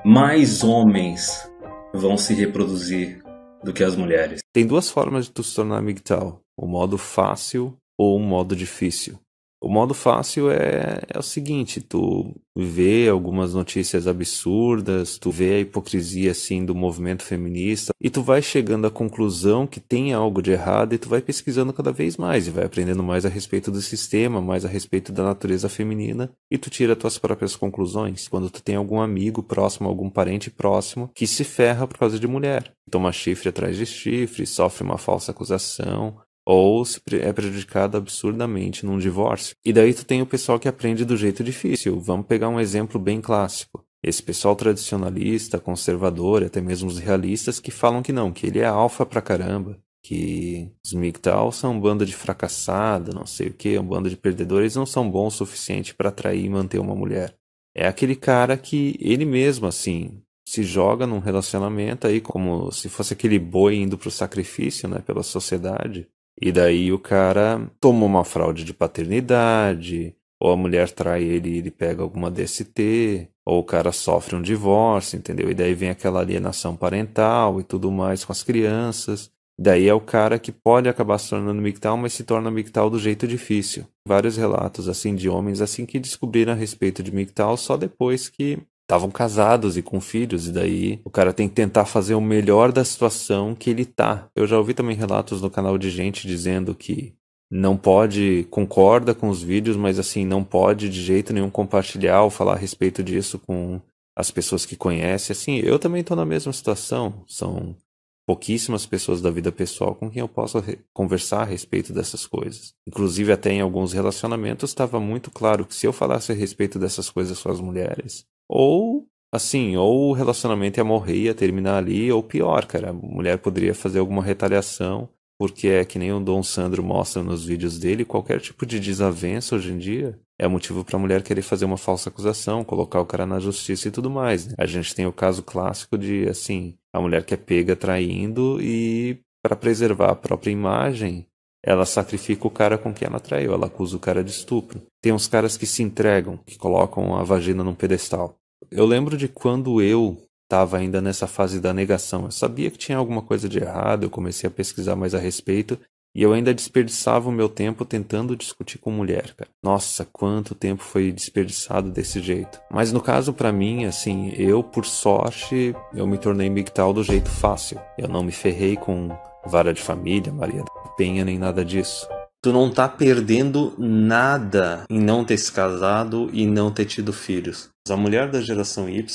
S1: mais homens vão se reproduzir do que as mulheres. Tem duas formas de tu se tornar migtal: o modo fácil ou o modo difícil. O modo fácil é, é o seguinte: tu vê algumas notícias absurdas, tu vê a hipocrisia assim do movimento feminista e tu vai chegando à conclusão que tem algo de errado e tu vai pesquisando cada vez mais e vai aprendendo mais a respeito do sistema, mais a respeito da natureza feminina e tu tira tuas próprias conclusões. Quando tu tem algum amigo próximo, algum parente próximo que se ferra por causa de mulher, toma chifre atrás de chifre, sofre uma falsa acusação, ou se é prejudicado absurdamente num divórcio. E daí tu tem o pessoal que aprende do jeito difícil. Vamos pegar um exemplo bem clássico. Esse pessoal tradicionalista, conservador, até mesmo os realistas que falam que não, que ele é alfa pra caramba, que os MGTOW são um bando de fracassada, não sei o que, um bando de perdedores, não são bons o suficiente para atrair e manter uma mulher. É aquele cara que ele mesmo assim se joga num relacionamento aí como se fosse aquele boi indo pro sacrifício, né, pela sociedade e daí o cara toma uma fraude de paternidade, ou a mulher trai ele e ele pega alguma DST, ou o cara sofre um divórcio, entendeu? E daí vem aquela alienação parental e tudo mais com as crianças. Daí é o cara que pode acabar se tornando mictal, mas se torna mictal do jeito difícil. Vários relatos assim de homens assim que descobriram a respeito de mictal só depois que estavam casados e com filhos, e daí o cara tem que tentar fazer o melhor da situação que ele tá. Eu já ouvi também relatos no canal de gente dizendo que não pode, concorda com os vídeos, mas assim, não pode de jeito nenhum compartilhar ou falar a respeito disso com as pessoas que conhece. Assim, eu também tô na mesma situação. São pouquíssimas pessoas da vida pessoal com quem eu possa conversar a respeito dessas coisas. Inclusive, até em alguns relacionamentos estava muito claro que se eu falasse a respeito dessas coisas com as mulheres, ou, assim, ou o relacionamento ia morrer, ia terminar ali, ou pior, cara, a mulher poderia fazer alguma retaliação, porque é que nem o Dom Sandro mostra nos vídeos dele, qualquer tipo de desavença hoje em dia é motivo para a mulher querer fazer uma falsa acusação, colocar o cara na justiça e tudo mais. Né? A gente tem o caso clássico de, assim, a mulher que é pega traindo e para preservar a própria imagem, ela sacrifica o cara com quem ela traiu, ela acusa o cara de estupro. Tem uns caras que se entregam, que colocam a vagina num pedestal. Eu lembro de quando eu estava ainda nessa fase da negação. Eu sabia que tinha alguma coisa de errado, eu comecei a pesquisar mais a respeito e eu ainda desperdiçava o meu tempo tentando discutir com mulher, cara. Nossa, quanto tempo foi desperdiçado desse jeito. Mas no caso para mim, assim, eu por sorte, eu me tornei MGTOW do jeito fácil. Eu não me ferrei com vara de família, Maria da Penha, nem nada disso. Tu não tá perdendo nada em não ter se casado e não ter tido filhos. A mulher da geração Y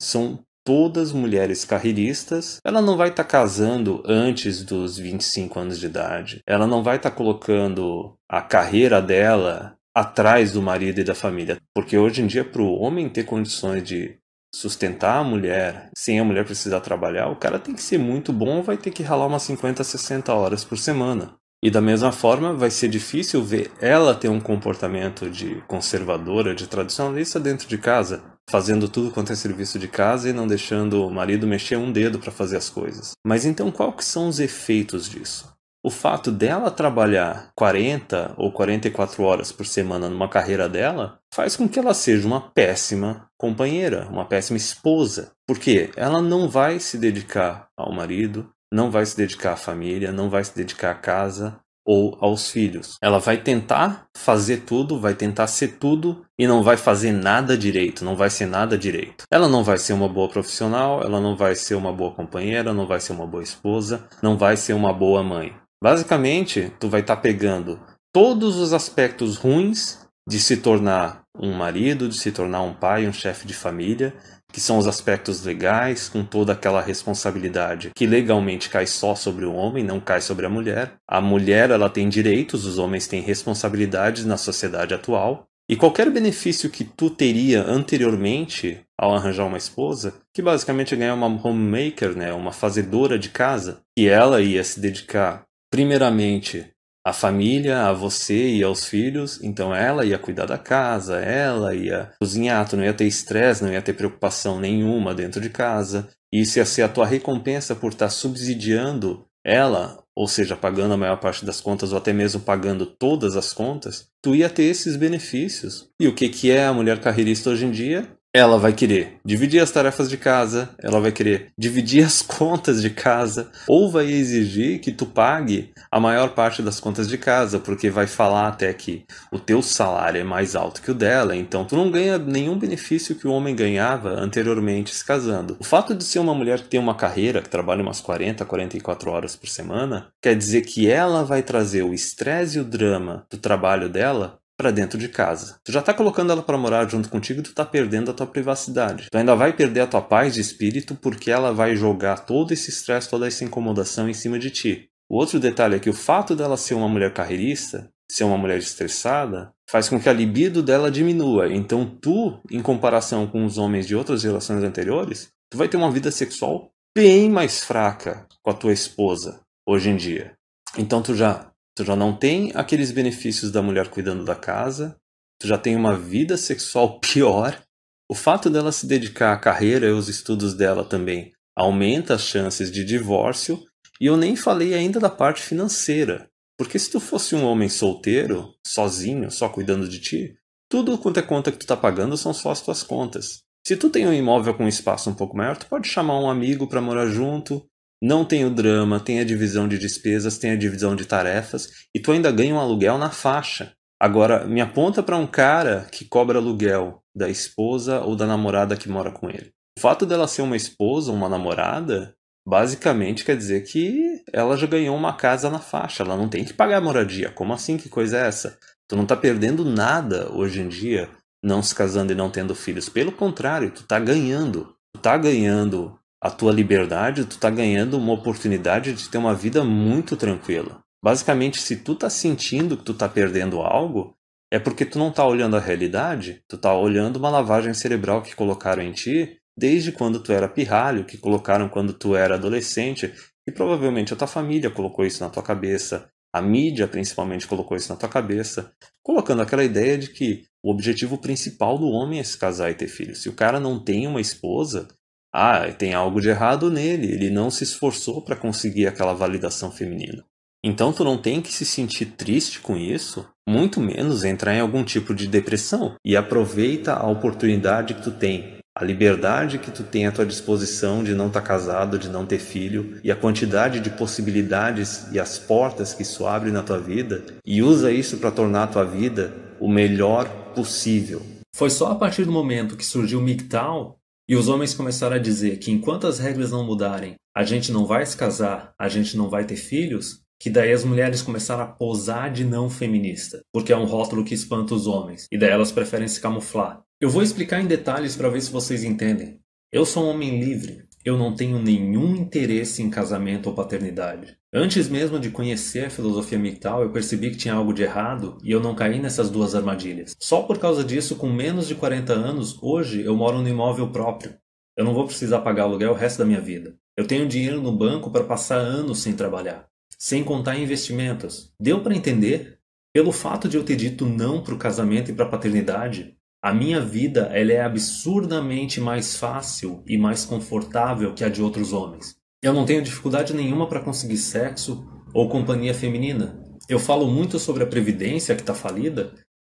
S1: são todas mulheres carreiristas, ela não vai estar tá casando antes dos 25 anos de idade. Ela não vai estar tá colocando a carreira dela atrás do marido e da família. Porque hoje em dia, para o homem ter condições de sustentar a mulher sem a mulher precisar trabalhar, o cara tem que ser muito bom, vai ter que ralar umas 50, 60 horas por semana. E da mesma forma, vai ser difícil ver ela ter um comportamento de conservadora, de tradicionalista dentro de casa, fazendo tudo quanto é serviço de casa e não deixando o marido mexer um dedo para fazer as coisas. Mas então, quais são os efeitos disso? o fato dela trabalhar 40 ou 44 horas por semana numa carreira dela faz com que ela seja uma péssima companheira, uma péssima esposa. Porque ela não vai se dedicar ao marido, não vai se dedicar à família, não vai se dedicar à casa ou aos filhos. Ela vai tentar fazer tudo, vai tentar ser tudo e não vai fazer nada direito, não vai ser nada direito. Ela não vai ser uma boa profissional, ela não vai ser uma boa companheira, não vai ser uma boa esposa, não vai ser uma boa mãe. Basicamente, tu vai estar tá pegando todos os aspectos ruins de se tornar um marido, de se tornar um pai, um chefe de família, que são os aspectos legais, com toda aquela responsabilidade que legalmente cai só sobre o homem, não cai sobre a mulher. A mulher ela tem direitos, os homens têm responsabilidades na sociedade atual. E qualquer benefício que tu teria anteriormente ao arranjar uma esposa, que basicamente é ganhar uma homemaker, né, uma fazedora de casa, que ela ia se dedicar primeiramente, a família, a você e aos filhos, então ela ia cuidar da casa, ela ia cozinhar, tu não ia ter estresse, não ia ter preocupação nenhuma dentro de casa. E isso ia ser a tua recompensa por estar tá subsidiando ela, ou seja, pagando a maior parte das contas ou até mesmo pagando todas as contas, tu ia ter esses benefícios. E o que, que é a mulher carreirista hoje em dia? ela vai querer dividir as tarefas de casa, ela vai querer dividir as contas de casa, ou vai exigir que tu pague a maior parte das contas de casa, porque vai falar até que o teu salário é mais alto que o dela, então tu não ganha nenhum benefício que o homem ganhava anteriormente se casando. O fato de ser uma mulher que tem uma carreira, que trabalha umas 40, 44 horas por semana, quer dizer que ela vai trazer o estresse e o drama do trabalho dela para dentro de casa. Tu já tá colocando ela para morar junto contigo tu tá perdendo a tua privacidade. Tu ainda vai perder a tua paz de espírito porque ela vai jogar todo esse estresse, toda essa incomodação em cima de ti. O outro detalhe é que o fato dela ser uma mulher carreirista, ser uma mulher estressada, faz com que a libido dela diminua. Então tu, em comparação com os homens de outras relações anteriores, tu vai ter uma vida sexual bem mais fraca com a tua esposa hoje em dia. Então tu já Tu já não tem aqueles benefícios da mulher cuidando da casa, tu já tem uma vida sexual pior. O fato dela se dedicar à carreira e aos estudos dela também aumenta as chances de divórcio, e eu nem falei ainda da parte financeira. Porque se tu fosse um homem solteiro, sozinho, só cuidando de ti, tudo quanto é conta que tu tá pagando são só as tuas contas. Se tu tem um imóvel com um espaço um pouco maior, tu pode chamar um amigo para morar junto, não tem o drama, tem a divisão de despesas, tem a divisão de tarefas e tu ainda ganha um aluguel na faixa. Agora, me aponta para um cara que cobra aluguel da esposa ou da namorada que mora com ele. O fato dela ser uma esposa, uma namorada, basicamente quer dizer que ela já ganhou uma casa na faixa, ela não tem que pagar moradia. Como assim? Que coisa é essa? Tu não está perdendo nada hoje em dia não se casando e não tendo filhos. Pelo contrário, tu está ganhando. Tu tá ganhando a tua liberdade, tu tá ganhando uma oportunidade de ter uma vida muito tranquila. Basicamente, se tu tá sentindo que tu tá perdendo algo, é porque tu não tá olhando a realidade, tu tá olhando uma lavagem cerebral que colocaram em ti desde quando tu era pirralho, que colocaram quando tu era adolescente, e provavelmente a tua família colocou isso na tua cabeça, a mídia principalmente colocou isso na tua cabeça, colocando aquela ideia de que o objetivo principal do homem é se casar e ter filhos. Se o cara não tem uma esposa, ah, tem algo de errado nele, ele não se esforçou para conseguir aquela validação feminina. Então tu não tem que se sentir triste com isso, muito menos entrar em algum tipo de depressão. E aproveita a oportunidade que tu tem, a liberdade que tu tem à tua disposição de não estar tá casado, de não ter filho, e a quantidade de possibilidades e as portas que isso abre na tua vida, e usa isso para tornar a tua vida o melhor possível. Foi só a partir do momento que surgiu o MGTOW e os homens começaram a dizer que enquanto as regras não mudarem, a gente não vai se casar, a gente não vai ter filhos, que daí as mulheres começaram a posar de não feminista, porque é um rótulo que espanta os homens, e daí elas preferem se camuflar. Eu vou explicar em detalhes para ver se vocês entendem. Eu sou um homem livre, eu não tenho nenhum interesse em casamento ou paternidade. Antes mesmo de conhecer a filosofia mental, eu percebi que tinha algo de errado e eu não caí nessas duas armadilhas. Só por causa disso, com menos de 40 anos, hoje eu moro no imóvel próprio. Eu não vou precisar pagar aluguel o resto da minha vida. Eu tenho dinheiro no banco para passar anos sem trabalhar, sem contar investimentos. Deu para entender? Pelo fato de eu ter dito não para o casamento e para a paternidade, a minha vida ela é absurdamente mais fácil e mais confortável que a de outros homens. Eu não tenho dificuldade nenhuma para conseguir sexo ou companhia feminina. Eu falo muito sobre a previdência que está falida,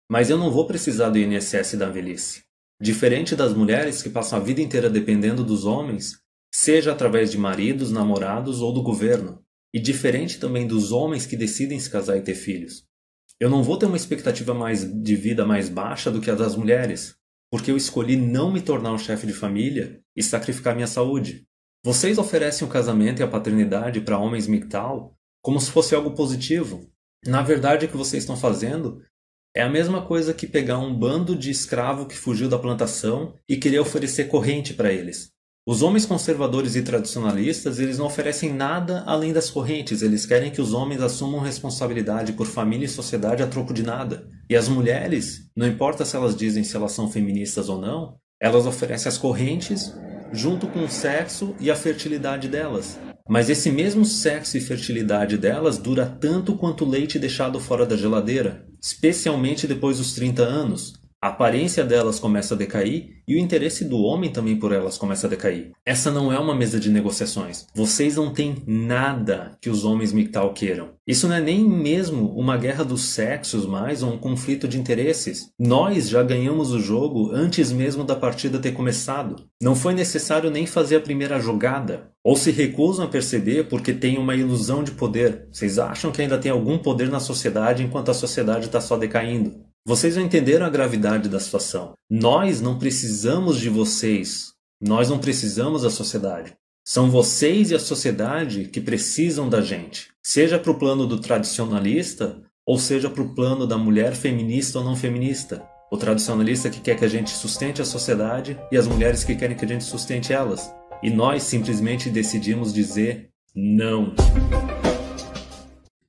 S1: mas eu não vou precisar do INSS da velhice. Diferente das mulheres que passam a vida inteira dependendo dos homens, seja através de maridos, namorados ou do governo, e diferente também dos homens que decidem se casar e ter filhos. Eu não vou ter uma expectativa mais de vida mais baixa do que a das mulheres, porque eu escolhi não me tornar um chefe de família e sacrificar minha saúde. Vocês oferecem o casamento e a paternidade para homens mictal como se fosse algo positivo. Na verdade, o que vocês estão fazendo é a mesma coisa que pegar um bando de escravo que fugiu da plantação e querer oferecer corrente para eles. Os homens conservadores e tradicionalistas, eles não oferecem nada além das correntes, eles querem que os homens assumam responsabilidade por família e sociedade a troco de nada. E as mulheres, não importa se elas dizem se elas são feministas ou não, elas oferecem as correntes junto com o sexo e a fertilidade delas. Mas esse mesmo sexo e fertilidade delas dura tanto quanto o leite deixado fora da geladeira, especialmente depois dos 30 anos, a aparência delas começa a decair e o interesse do homem também por elas começa a decair. Essa não é uma mesa de negociações. Vocês não têm nada que os homens Mictal queiram. Isso não é nem mesmo uma guerra dos sexos mais ou um conflito de interesses. Nós já ganhamos o jogo antes mesmo da partida ter começado. Não foi necessário nem fazer a primeira jogada. Ou se recusam a perceber porque têm uma ilusão de poder. Vocês acham que ainda tem algum poder na sociedade enquanto a sociedade está só decaindo. Vocês não entenderam a gravidade da situação. Nós não precisamos de vocês. Nós não precisamos da sociedade. São vocês e a sociedade que precisam da gente. Seja para o plano do tradicionalista, ou seja para o plano da mulher feminista ou não feminista. O tradicionalista que quer que a gente sustente a sociedade e as mulheres que querem que a gente sustente elas. E nós simplesmente decidimos dizer não.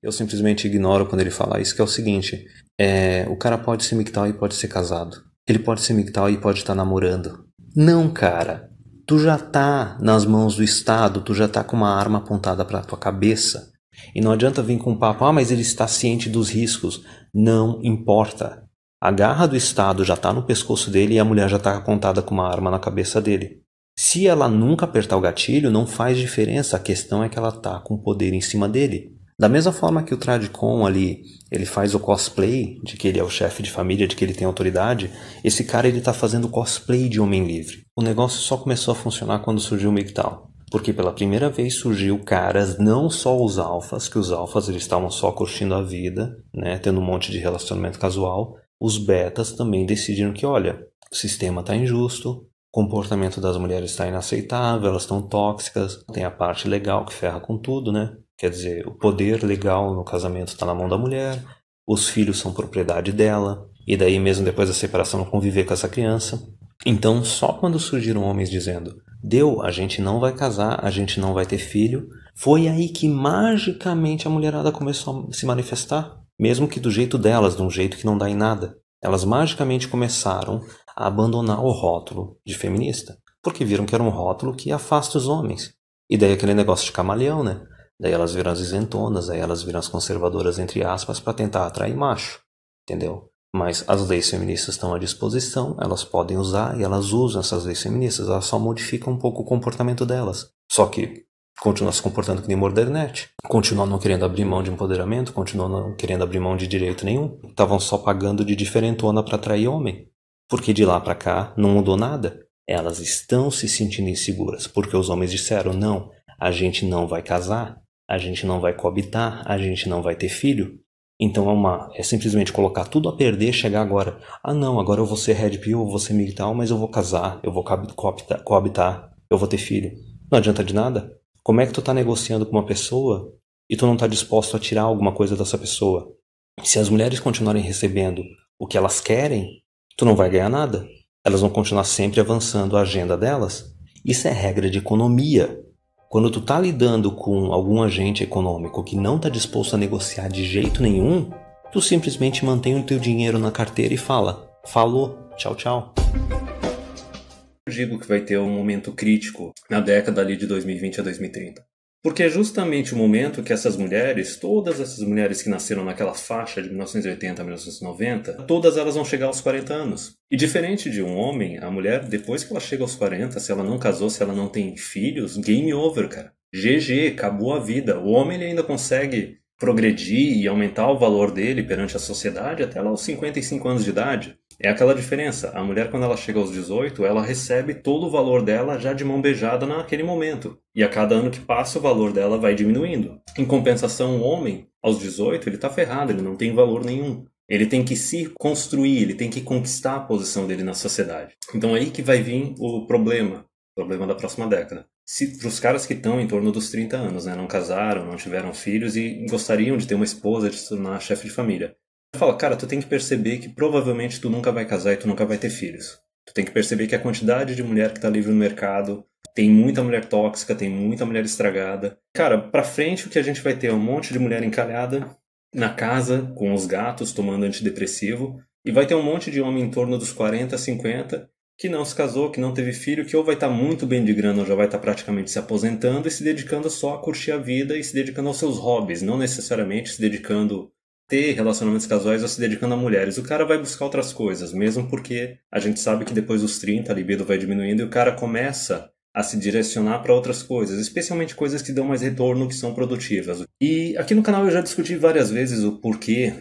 S1: Eu simplesmente ignoro quando ele fala isso, que é o seguinte: é, o cara pode ser mictal e pode ser casado. Ele pode ser mictal e pode estar tá namorando. Não, cara. Tu já tá nas mãos do Estado, tu já tá com uma arma apontada para tua cabeça. E não adianta vir com um papo, ah, mas ele está ciente dos riscos. Não importa. A garra do Estado já está no pescoço dele e a mulher já está apontada com uma arma na cabeça dele. Se ela nunca apertar o gatilho, não faz diferença. A questão é que ela está com poder em cima dele. Da mesma forma que o Tradicon ali, ele faz o cosplay de que ele é o chefe de família, de que ele tem autoridade, esse cara ele tá fazendo cosplay de homem livre. O negócio só começou a funcionar quando surgiu o MGTOW. Porque pela primeira vez surgiu caras, não só os alfas, que os alfas eles estavam só curtindo a vida, né, tendo um monte de relacionamento casual. Os betas também decidiram que, olha, o sistema tá injusto, o comportamento das mulheres está inaceitável, elas estão tóxicas, tem a parte legal que ferra com tudo, né? Quer dizer, o poder legal no casamento está na mão da mulher, os filhos são propriedade dela, e daí mesmo depois da separação conviver com essa criança. Então, só quando surgiram homens dizendo: "Deu, a gente não vai casar, a gente não vai ter filho", foi aí que magicamente a mulherada começou a se manifestar, mesmo que do jeito delas, de um jeito que não dá em nada. Elas magicamente começaram a abandonar o rótulo de feminista, porque viram que era um rótulo que afasta os homens. E daí aquele negócio de camaleão, né? Daí elas viram as isentonas, aí elas viram as conservadoras, entre aspas, para tentar atrair macho, entendeu? Mas as leis feministas estão à disposição, elas podem usar e elas usam essas leis feministas, elas só modificam um pouco o comportamento delas. Só que continuam se comportando que nem Mordernet, continuam não querendo abrir mão de empoderamento, continuam não querendo abrir mão de direito nenhum, estavam só pagando de diferentona para atrair homem. Porque de lá para cá não mudou nada. Elas estão se sentindo inseguras porque os homens disseram: não, a gente não vai casar, a gente não vai coabitar, a gente não vai ter filho. Então é uma é simplesmente colocar tudo a perder, chegar agora. Ah não, agora eu vou ser red pill, eu vou ser militar, mas eu vou casar, eu vou coabitar, coabitar, eu vou ter filho. Não adianta de nada. Como é que tu tá negociando com uma pessoa e tu não tá disposto a tirar alguma coisa dessa pessoa? Se as mulheres continuarem recebendo o que elas querem, tu não vai ganhar nada. Elas vão continuar sempre avançando a agenda delas. Isso é regra de economia. Quando tu tá lidando com algum agente econômico que não tá disposto a negociar de jeito nenhum, tu simplesmente mantém o teu dinheiro na carteira e fala: "Falou, tchau, tchau". Eu digo que vai ter um momento crítico na década ali de 2020 a 2030. Porque é justamente o momento que essas mulheres, todas essas mulheres que nasceram naquela faixa de 1980 a 1990, todas elas vão chegar aos 40 anos. E diferente de um homem, a mulher, depois que ela chega aos 40, se ela não casou, se ela não tem filhos, game over, cara. GG, acabou a vida. O homem ele ainda consegue progredir e aumentar o valor dele perante a sociedade até lá aos 55 anos de idade. É aquela diferença. A mulher, quando ela chega aos 18, ela recebe todo o valor dela já de mão beijada naquele momento. E a cada ano que passa, o valor dela vai diminuindo. Em compensação, o homem, aos 18, ele está ferrado, ele não tem valor nenhum. Ele tem que se construir, ele tem que conquistar a posição dele na sociedade. Então é aí que vai vir o problema, o problema da próxima década. Se para os caras que estão em torno dos 30 anos, né, não casaram, não tiveram filhos e gostariam de ter uma esposa, de se tornar chefe de família fala, cara, tu tem que perceber que provavelmente tu nunca vai casar e tu nunca vai ter filhos. Tu tem que perceber que a quantidade de mulher que tá livre no mercado tem muita mulher tóxica, tem muita mulher estragada. Cara, pra frente o que a gente vai ter é um monte de mulher encalhada na casa, com os gatos, tomando antidepressivo, e vai ter um monte de homem em torno dos 40, 50 que não se casou, que não teve filho, que ou vai estar tá muito bem de grana ou já vai estar tá praticamente se aposentando e se dedicando só a curtir a vida e se dedicando aos seus hobbies, não necessariamente se dedicando ter relacionamentos casuais ou é se dedicando a mulheres. O cara vai buscar outras coisas, mesmo porque a gente sabe que depois dos 30 a libido vai diminuindo e o cara começa a se direcionar para outras coisas, especialmente coisas que dão mais retorno, que são produtivas. E aqui no canal eu já discuti várias vezes o porquê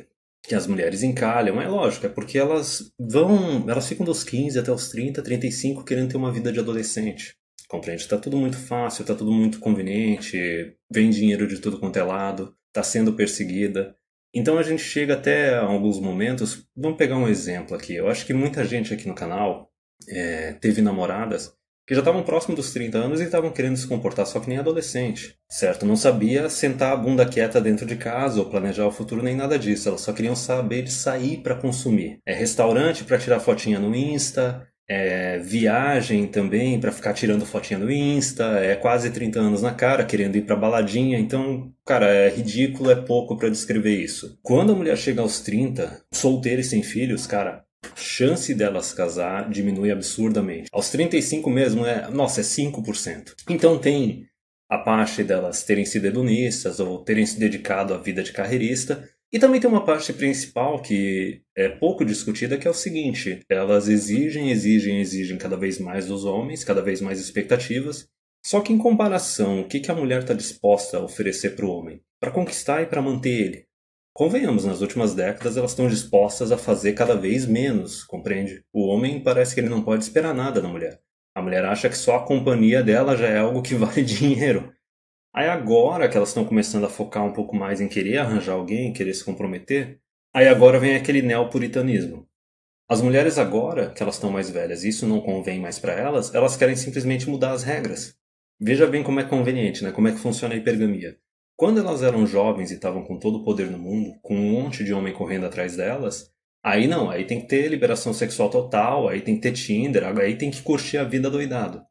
S1: que as mulheres encalham, é lógico, é porque elas vão, elas ficam dos 15 até os 30, 35 querendo ter uma vida de adolescente. Compreende? Está tudo muito fácil, está tudo muito conveniente, vem dinheiro de tudo quanto é lado, está sendo perseguida. Então a gente chega até alguns momentos. Vamos pegar um exemplo aqui. Eu acho que muita gente aqui no canal é, teve namoradas que já estavam próximo dos 30 anos e estavam querendo se comportar só que nem adolescente, certo? Não sabia sentar a bunda quieta dentro de casa ou planejar o futuro nem nada disso. Elas só queriam saber de sair para consumir. É restaurante para tirar fotinha no Insta, é, viagem também para ficar tirando fotinha no Insta, é quase 30 anos na cara, querendo ir para baladinha, então, cara, é ridículo, é pouco para descrever isso. Quando a mulher chega aos 30, solteira e sem filhos, cara, chance delas casar diminui absurdamente. Aos 35 mesmo é, nossa, é 5%. Então tem a parte delas terem sido hedonistas ou terem se dedicado à vida de carreirista, e também tem uma parte principal que é pouco discutida, que é o seguinte: elas exigem, exigem, exigem cada vez mais dos homens, cada vez mais expectativas. Só que em comparação, o que, que a mulher está disposta a oferecer para o homem? Para conquistar e para manter ele. Convenhamos, nas últimas décadas elas estão dispostas a fazer cada vez menos, compreende? O homem parece que ele não pode esperar nada da mulher. A mulher acha que só a companhia dela já é algo que vale dinheiro. Aí agora que elas estão começando a focar um pouco mais em querer arranjar alguém, querer se comprometer, aí agora vem aquele neopuritanismo. As mulheres agora, que elas estão mais velhas e isso não convém mais para elas, elas querem simplesmente mudar as regras. Veja bem como é conveniente, né? Como é que funciona a hipergamia. Quando elas eram jovens e estavam com todo o poder no mundo, com um monte de homem correndo atrás delas, aí não, aí tem que ter liberação sexual total, aí tem que ter Tinder, aí tem que curtir a vida doidado.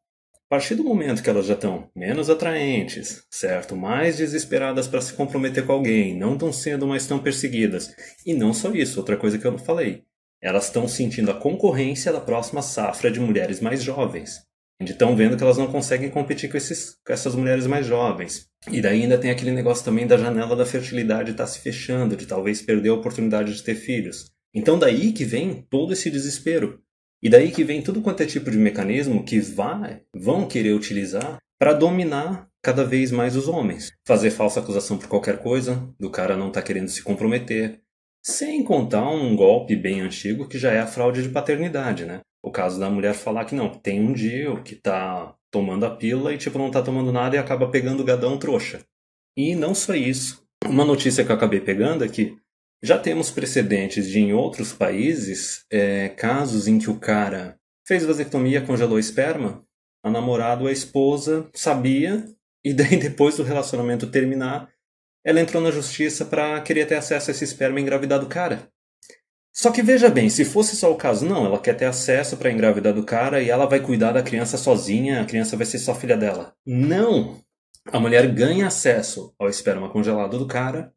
S1: A partir do momento que elas já estão menos atraentes, certo? Mais desesperadas para se comprometer com alguém, não estão sendo mais tão perseguidas. E não só isso, outra coisa que eu não falei. Elas estão sentindo a concorrência da próxima safra de mulheres mais jovens. estão vendo que elas não conseguem competir com, esses, com essas mulheres mais jovens. E daí ainda tem aquele negócio também da janela da fertilidade estar tá se fechando, de talvez perder a oportunidade de ter filhos. Então daí que vem todo esse desespero. E daí que vem tudo quanto é tipo de mecanismo que vai, vão querer utilizar para dominar cada vez mais os homens. Fazer falsa acusação por qualquer coisa, do cara não tá querendo se comprometer. Sem contar um golpe bem antigo que já é a fraude de paternidade, né? O caso da mulher falar que não, tem um deal, que tá tomando a pila e tipo não tá tomando nada e acaba pegando o gadão trouxa. E não só isso. Uma notícia que eu acabei pegando é que já temos precedentes de, em outros países, é, casos em que o cara fez vasectomia, congelou esperma, a namorada ou a esposa sabia, e daí depois do relacionamento terminar, ela entrou na justiça para querer ter acesso a esse esperma e engravidar do cara. Só que veja bem, se fosse só o caso, não, ela quer ter acesso para engravidar do cara e ela vai cuidar da criança sozinha, a criança vai ser só filha dela. Não! A mulher ganha acesso ao esperma congelado do cara,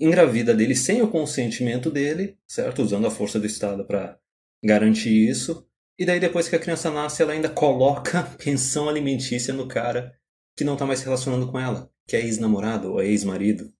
S1: engravida dele sem o consentimento dele, certo? Usando a força do Estado para garantir isso. E daí, depois que a criança nasce, ela ainda coloca pensão alimentícia no cara que não está mais se relacionando com ela, que é ex-namorado ou ex-marido.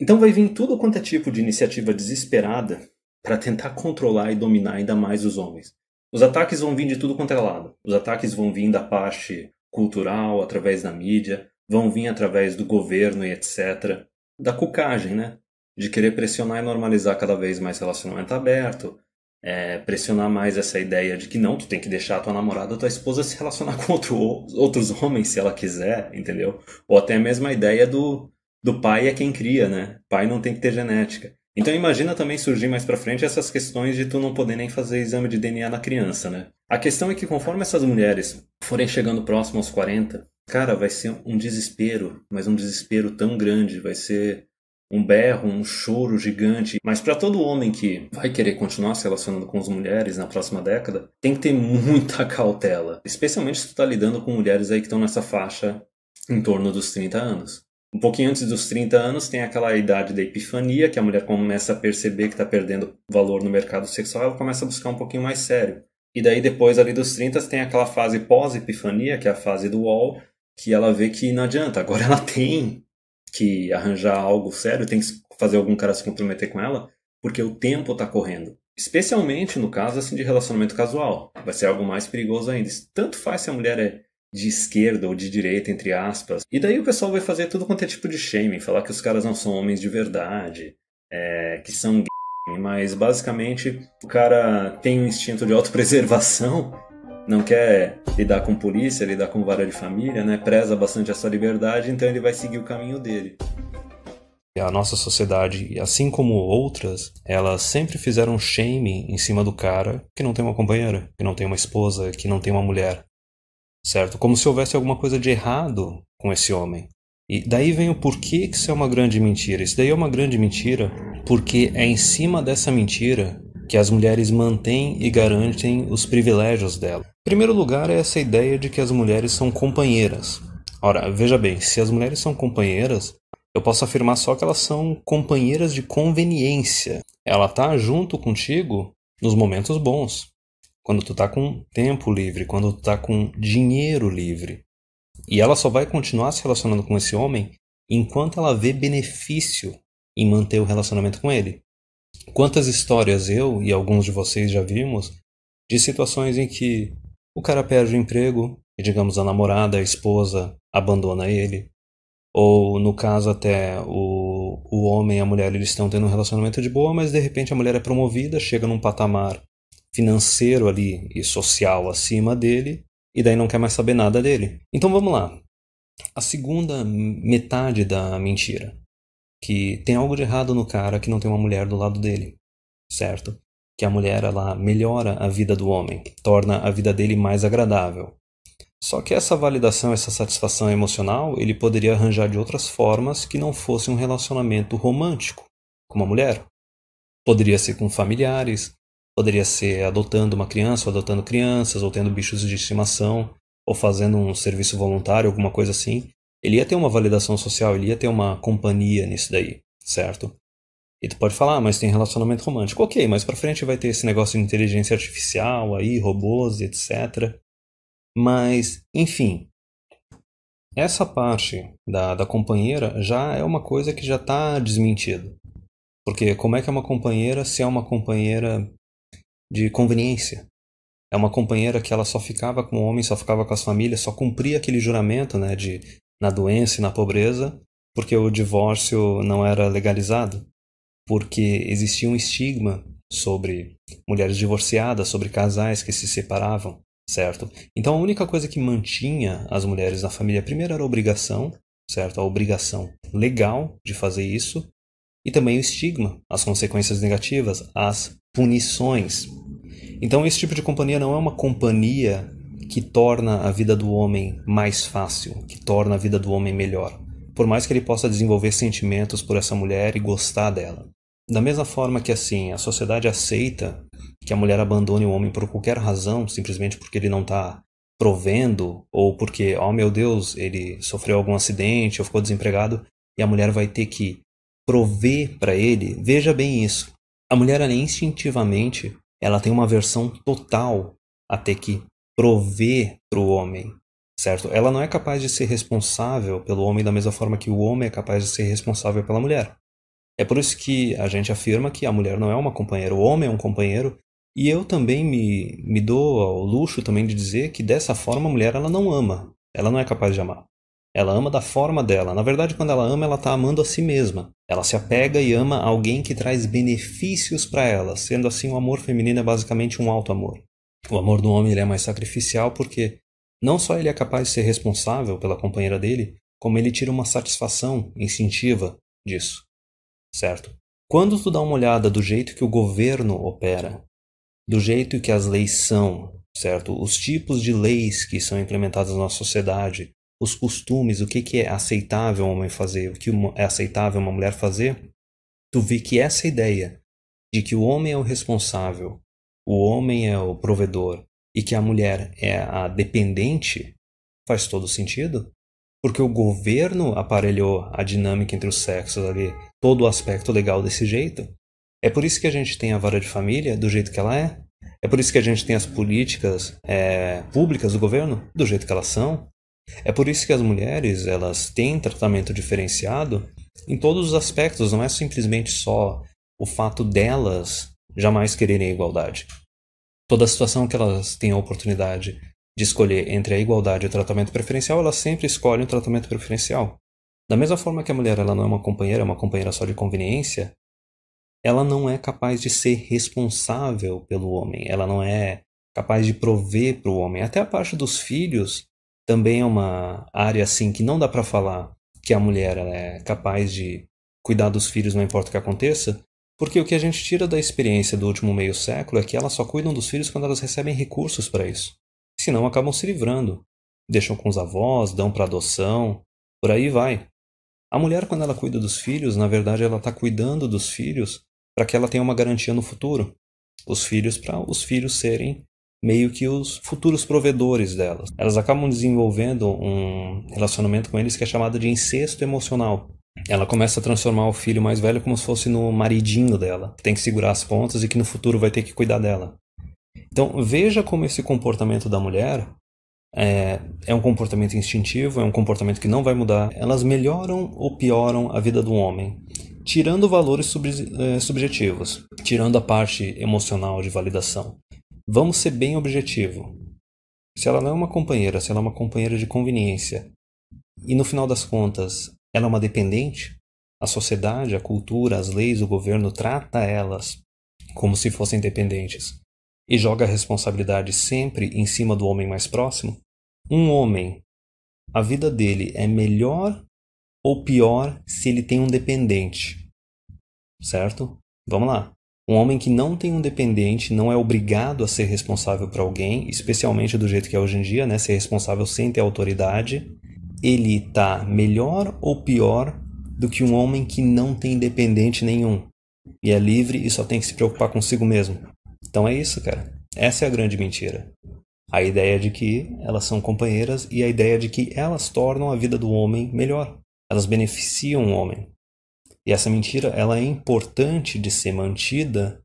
S1: Então vai vir tudo quanto é tipo de iniciativa desesperada para tentar controlar e dominar ainda mais os homens. Os ataques vão vir de tudo quanto é lado. Os ataques vão vir da parte cultural, através da mídia, vão vir através do governo e etc da cucagem, né? De querer pressionar e normalizar cada vez mais relacionamento aberto, é, pressionar mais essa ideia de que não, tu tem que deixar a tua namorada ou tua esposa se relacionar com outro, outros homens se ela quiser, entendeu? Ou até mesmo a ideia do, do pai é quem cria, né? Pai não tem que ter genética. Então imagina também surgir mais para frente essas questões de tu não poder nem fazer exame de DNA na criança, né? A questão é que conforme essas mulheres forem chegando próximo aos 40, Cara, vai ser um desespero, mas um desespero tão grande, vai ser um berro, um choro gigante. Mas para todo homem que vai querer continuar se relacionando com as mulheres na próxima década, tem que ter muita cautela, especialmente se tu tá lidando com mulheres aí que estão nessa faixa em torno dos 30 anos. Um pouquinho antes dos 30 anos tem aquela idade da epifania, que a mulher começa a perceber que está perdendo valor no mercado sexual, ela começa a buscar um pouquinho mais sério. E daí depois ali dos 30 tem aquela fase pós-epifania, que é a fase do UOL, que ela vê que não adianta, agora ela tem que arranjar algo sério, tem que fazer algum cara se comprometer com ela, porque o tempo está correndo. Especialmente no caso assim de relacionamento casual, vai ser algo mais perigoso ainda. Tanto faz se a mulher é de esquerda ou de direita, entre aspas. E daí o pessoal vai fazer tudo quanto é tipo de shaming, falar que os caras não são homens de verdade, é, que são gay, mas basicamente o cara tem um instinto de autopreservação não quer lidar com polícia, lidar com vara de família, né? Preza bastante a sua liberdade, então ele vai seguir o caminho dele. A nossa sociedade, assim como outras, elas sempre fizeram shame em cima do cara que não tem uma companheira, que não tem uma esposa, que não tem uma mulher. Certo? Como se houvesse alguma coisa de errado com esse homem. E daí vem o porquê que isso é uma grande mentira. Isso daí é uma grande mentira porque é em cima dessa mentira que as mulheres mantêm e garantem os privilégios dela. Em primeiro lugar, é essa ideia de que as mulheres são companheiras. Ora, veja bem, se as mulheres são companheiras, eu posso afirmar só que elas são companheiras de conveniência. Ela tá junto contigo nos momentos bons, quando tu tá com tempo livre, quando tu tá com dinheiro livre. E ela só vai continuar se relacionando com esse homem enquanto ela vê benefício em manter o relacionamento com ele. Quantas histórias eu e alguns de vocês já vimos de situações em que o cara perde o emprego e, digamos, a namorada, a esposa abandona ele, ou no caso até o, o homem e a mulher eles estão tendo um relacionamento de boa, mas de repente a mulher é promovida, chega num patamar financeiro ali e social acima dele, e daí não quer mais saber nada dele. Então vamos lá. A segunda metade da mentira que tem algo de errado no cara que não tem uma mulher do lado dele, certo? Que a mulher ela melhora a vida do homem, torna a vida dele mais agradável. Só que essa validação, essa satisfação emocional, ele poderia arranjar de outras formas que não fosse um relacionamento romântico com uma mulher. Poderia ser com familiares, poderia ser adotando uma criança, ou adotando crianças, ou tendo bichos de estimação, ou fazendo um serviço voluntário, alguma coisa assim, ele ia ter uma validação social, ele ia ter uma companhia nisso daí, certo? E tu pode falar, ah, mas tem relacionamento romântico. Ok, mas pra frente vai ter esse negócio de inteligência artificial aí, robôs, etc. Mas, enfim, essa parte da, da companheira já é uma coisa que já está desmentida. Porque como é que é uma companheira se é uma companheira de conveniência? É uma companheira que ela só ficava com o homem, só ficava com as famílias, só cumpria aquele juramento, né, de na doença e na pobreza, porque o divórcio não era legalizado, porque existia um estigma sobre mulheres divorciadas, sobre casais que se separavam, certo? Então a única coisa que mantinha as mulheres na família, primeiro era a obrigação, certo? A obrigação legal de fazer isso, e também o estigma, as consequências negativas, as punições. Então esse tipo de companhia não é uma companhia que torna a vida do homem mais fácil, que torna a vida do homem melhor. Por mais que ele possa desenvolver sentimentos por essa mulher e gostar dela. Da mesma forma que assim, a sociedade aceita que a mulher abandone o homem por qualquer razão, simplesmente porque ele não está provendo ou porque, oh meu Deus, ele sofreu algum acidente ou ficou desempregado e a mulher vai ter que prover para ele. Veja bem isso. A mulher ela, instintivamente, ela tem uma aversão total a ter que prover para o homem, certo? Ela não é capaz de ser responsável pelo homem da mesma forma que o homem é capaz de ser responsável pela mulher. É por isso que a gente afirma que a mulher não é uma companheira, o homem é um companheiro. E eu também me, me dou ao luxo também de dizer que dessa forma a mulher ela não ama, ela não é capaz de amar. Ela ama da forma dela. Na verdade, quando ela ama, ela está amando a si mesma. Ela se apega e ama alguém que traz benefícios para ela, sendo assim o amor feminino é basicamente um alto amor. O amor do homem é mais sacrificial porque não só ele é capaz de ser responsável pela companheira dele, como ele tira uma satisfação instintiva disso, certo? Quando tu dá uma olhada do jeito que o governo opera, do jeito que as leis são, certo? Os tipos de leis que são implementadas na sociedade, os costumes, o que, que é aceitável um homem fazer, o que é aceitável uma mulher fazer, tu vê que essa ideia de que o homem é o responsável o homem é o provedor e que a mulher é a dependente, faz todo sentido. Porque o governo aparelhou a dinâmica entre os sexos ali, todo o aspecto legal desse jeito. É por isso que a gente tem a vara de família do jeito que ela é. É por isso que a gente tem as políticas é, públicas do governo do jeito que elas são. É por isso que as mulheres elas têm tratamento diferenciado em todos os aspectos. Não é simplesmente só o fato delas jamais quererem a igualdade. Toda situação que elas têm a oportunidade de escolher entre a igualdade e o tratamento preferencial, elas sempre escolhem o tratamento preferencial. Da mesma forma que a mulher ela não é uma companheira, é uma companheira só de conveniência, ela não é capaz de ser responsável pelo homem, ela não é capaz de prover para o homem. Até a parte dos filhos também é uma área assim que não dá para falar que a mulher é capaz de cuidar dos filhos, não importa o que aconteça, porque o que a gente tira da experiência do último meio século é que elas só cuidam dos filhos quando elas recebem recursos para isso. Senão acabam se livrando. Deixam com os avós, dão para adoção, por aí vai. A mulher, quando ela cuida dos filhos, na verdade ela está cuidando dos filhos para que ela tenha uma garantia no futuro. Os filhos, para os filhos serem meio que os futuros provedores delas. Elas acabam desenvolvendo um relacionamento com eles que é chamado de incesto emocional ela começa a transformar o filho mais velho como se fosse no maridinho dela, que tem que segurar as pontas e que no futuro vai ter que cuidar dela. Então veja como esse comportamento da mulher é, é, um comportamento instintivo, é um comportamento que não vai mudar. Elas melhoram ou pioram a vida do homem, tirando valores sub, é, subjetivos, tirando a parte emocional de validação. Vamos ser bem objetivo. Se ela não é uma companheira, se ela é uma companheira de conveniência, e no final das contas ela é uma dependente. A sociedade, a cultura, as leis, o governo trata elas como se fossem dependentes e joga a responsabilidade sempre em cima do homem mais próximo? Um homem, a vida dele é melhor ou pior se ele tem um dependente? Certo? Vamos lá. Um homem que não tem um dependente não é obrigado a ser responsável para alguém, especialmente do jeito que é hoje em dia, né? Ser responsável sem ter autoridade ele está melhor ou pior do que um homem que não tem dependente nenhum e é livre e só tem que se preocupar consigo mesmo. Então é isso, cara. Essa é a grande mentira. A ideia de que elas são companheiras e a ideia de que elas tornam a vida do homem melhor. Elas beneficiam o homem. E essa mentira ela é importante de ser mantida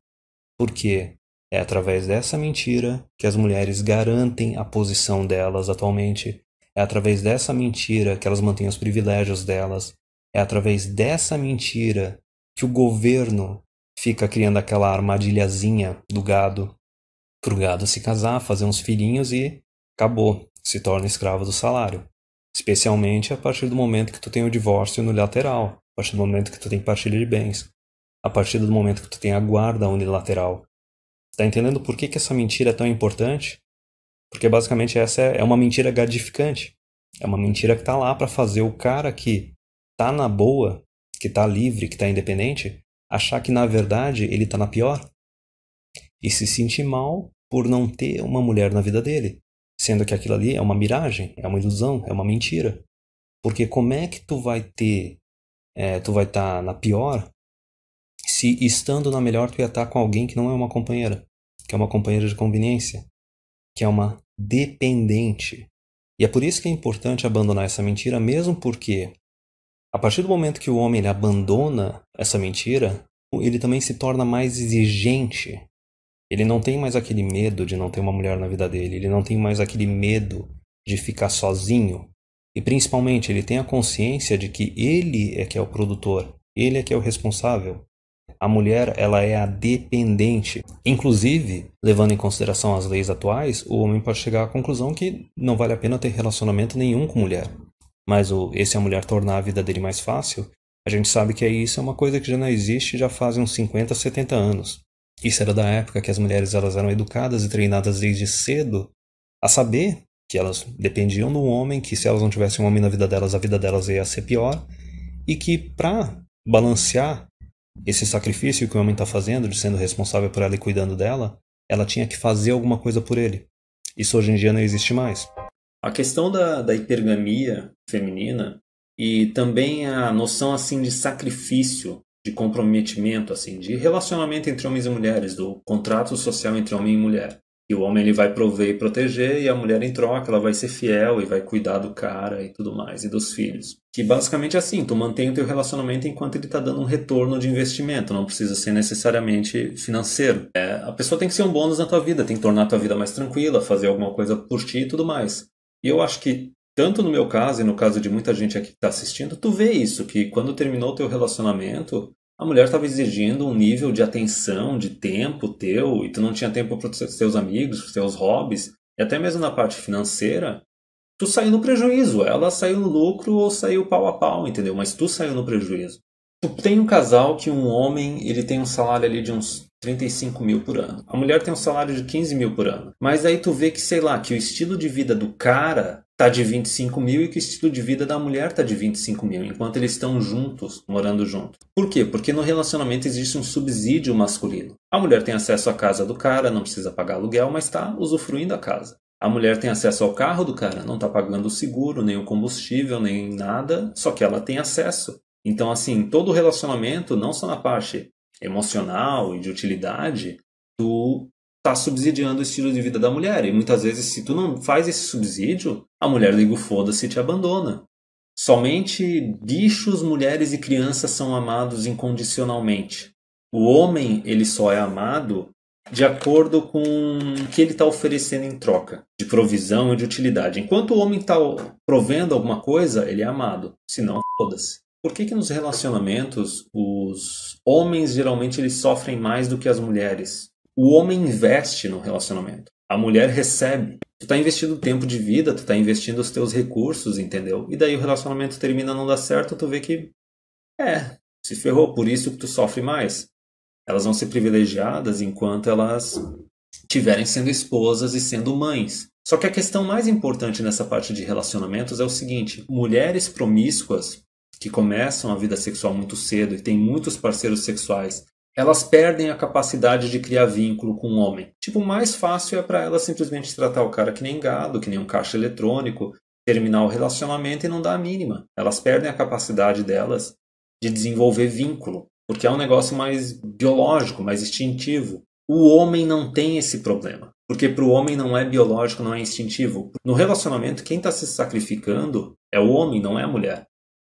S1: porque é através dessa mentira que as mulheres garantem a posição delas atualmente, é através dessa mentira que elas mantêm os privilégios delas. É através dessa mentira que o governo fica criando aquela armadilhazinha do gado para o gado se casar, fazer uns filhinhos e acabou, se torna escravo do salário. Especialmente a partir do momento que tu tem o divórcio unilateral, a partir do momento que tu tem partilha de bens, a partir do momento que tu tem a guarda unilateral. Tá entendendo por que, que essa mentira é tão importante? Porque basicamente essa é, é, uma mentira gratificante. É uma mentira que está lá para fazer o cara que tá na boa, que tá livre, que tá independente, achar que na verdade ele tá na pior e se sentir mal por não ter uma mulher na vida dele, sendo que aquilo ali é uma miragem, é uma ilusão, é uma mentira. Porque como é que tu vai ter, é, tu vai estar tá na pior, se estando na melhor tu ia estar tá com alguém que não é uma companheira, que é uma companheira de conveniência, que é uma dependente. E é por isso que é importante abandonar essa mentira, mesmo porque, a partir do momento que o homem ele abandona essa mentira, ele também se torna mais exigente. Ele não tem mais aquele medo de não ter uma mulher na vida dele, ele não tem mais aquele medo de ficar sozinho. E principalmente, ele tem a consciência de que ele é que é o produtor, ele é que é o responsável. A mulher, ela é a dependente. Inclusive, levando em consideração as leis atuais, o homem pode chegar à conclusão que não vale a pena ter relacionamento nenhum com mulher. Mas o esse a mulher tornar a vida dele mais fácil, a gente sabe que isso é uma coisa que já não existe já faz uns 50, 70 anos. Isso era da época que as mulheres elas eram educadas e treinadas desde cedo a saber que elas dependiam do homem, que se elas não tivessem um homem na vida delas, a vida delas ia ser pior, e que para balancear esse sacrifício que o homem está fazendo, de sendo responsável por ela e cuidando dela, ela tinha que fazer alguma coisa por ele. Isso hoje em dia não existe mais. A questão da, da hipergamia feminina e também a noção assim de sacrifício, de comprometimento, assim, de relacionamento entre homens e mulheres, do contrato social entre homem e mulher. E o homem ele vai prover e proteger, e a mulher em troca, ela vai ser fiel e vai cuidar do cara e tudo mais, e dos filhos. Que basicamente é assim, tu mantém o teu relacionamento enquanto ele tá dando um retorno de investimento, não precisa ser necessariamente financeiro. É, a pessoa tem que ser um bônus na tua vida, tem que tornar a tua vida mais tranquila, fazer alguma coisa por ti e tudo mais. E eu acho que, tanto no meu caso e no caso de muita gente aqui que tá assistindo, tu vê isso, que quando terminou o teu relacionamento, a mulher estava exigindo um nível de atenção, de tempo teu, e tu não tinha tempo para os seus amigos, para os seus hobbies, e até mesmo na parte financeira, tu saiu no prejuízo. Ela saiu no lucro ou saiu pau a pau, entendeu? Mas tu saiu no prejuízo. Tu tem um casal que um homem, ele tem um salário ali de uns 35 mil por ano. A mulher tem um salário de 15 mil por ano. Mas aí tu vê que, sei lá, que o estilo de vida do cara tá de 25 mil e que o estilo de vida da mulher tá de 25 mil, enquanto eles estão juntos, morando junto. Por quê? Porque no relacionamento existe um subsídio masculino. A mulher tem acesso à casa do cara, não precisa pagar aluguel, mas está usufruindo a casa. A mulher tem acesso ao carro do cara, não está pagando o seguro, nem o combustível, nem nada, só que ela tem acesso. Então, assim, todo relacionamento, não só na parte emocional e de utilidade, tu tá subsidiando o estilo de vida da mulher. E muitas vezes, se tu não faz esse subsídio, a mulher liga o foda-se e te abandona. Somente bichos, mulheres e crianças são amados incondicionalmente. O homem, ele só é amado de acordo com o que ele está oferecendo em troca, de provisão e de utilidade. Enquanto o homem está provendo alguma coisa, ele é amado. Se não, foda-se. Por que, que nos relacionamentos os homens geralmente eles sofrem mais do que as mulheres? O homem investe no relacionamento, a mulher recebe. Tu tá investindo tempo de vida, tu tá investindo os teus recursos, entendeu? E daí o relacionamento termina não dá certo, tu vê que é, se ferrou, por isso que tu sofre mais. Elas vão ser privilegiadas enquanto elas tiverem sendo esposas e sendo mães. Só que a questão mais importante nessa parte de relacionamentos é o seguinte: mulheres promíscuas que começam a vida sexual muito cedo e têm muitos parceiros sexuais, elas perdem a capacidade de criar vínculo com o homem. Tipo, o mais fácil é para elas simplesmente tratar o cara que nem gado, que nem um caixa eletrônico, terminar o relacionamento e não dar a mínima. Elas perdem a capacidade delas de desenvolver vínculo, porque é um negócio mais biológico, mais instintivo. O homem não tem esse problema, porque para o homem não é biológico, não é instintivo. No relacionamento, quem está se sacrificando é o homem, não é a mulher.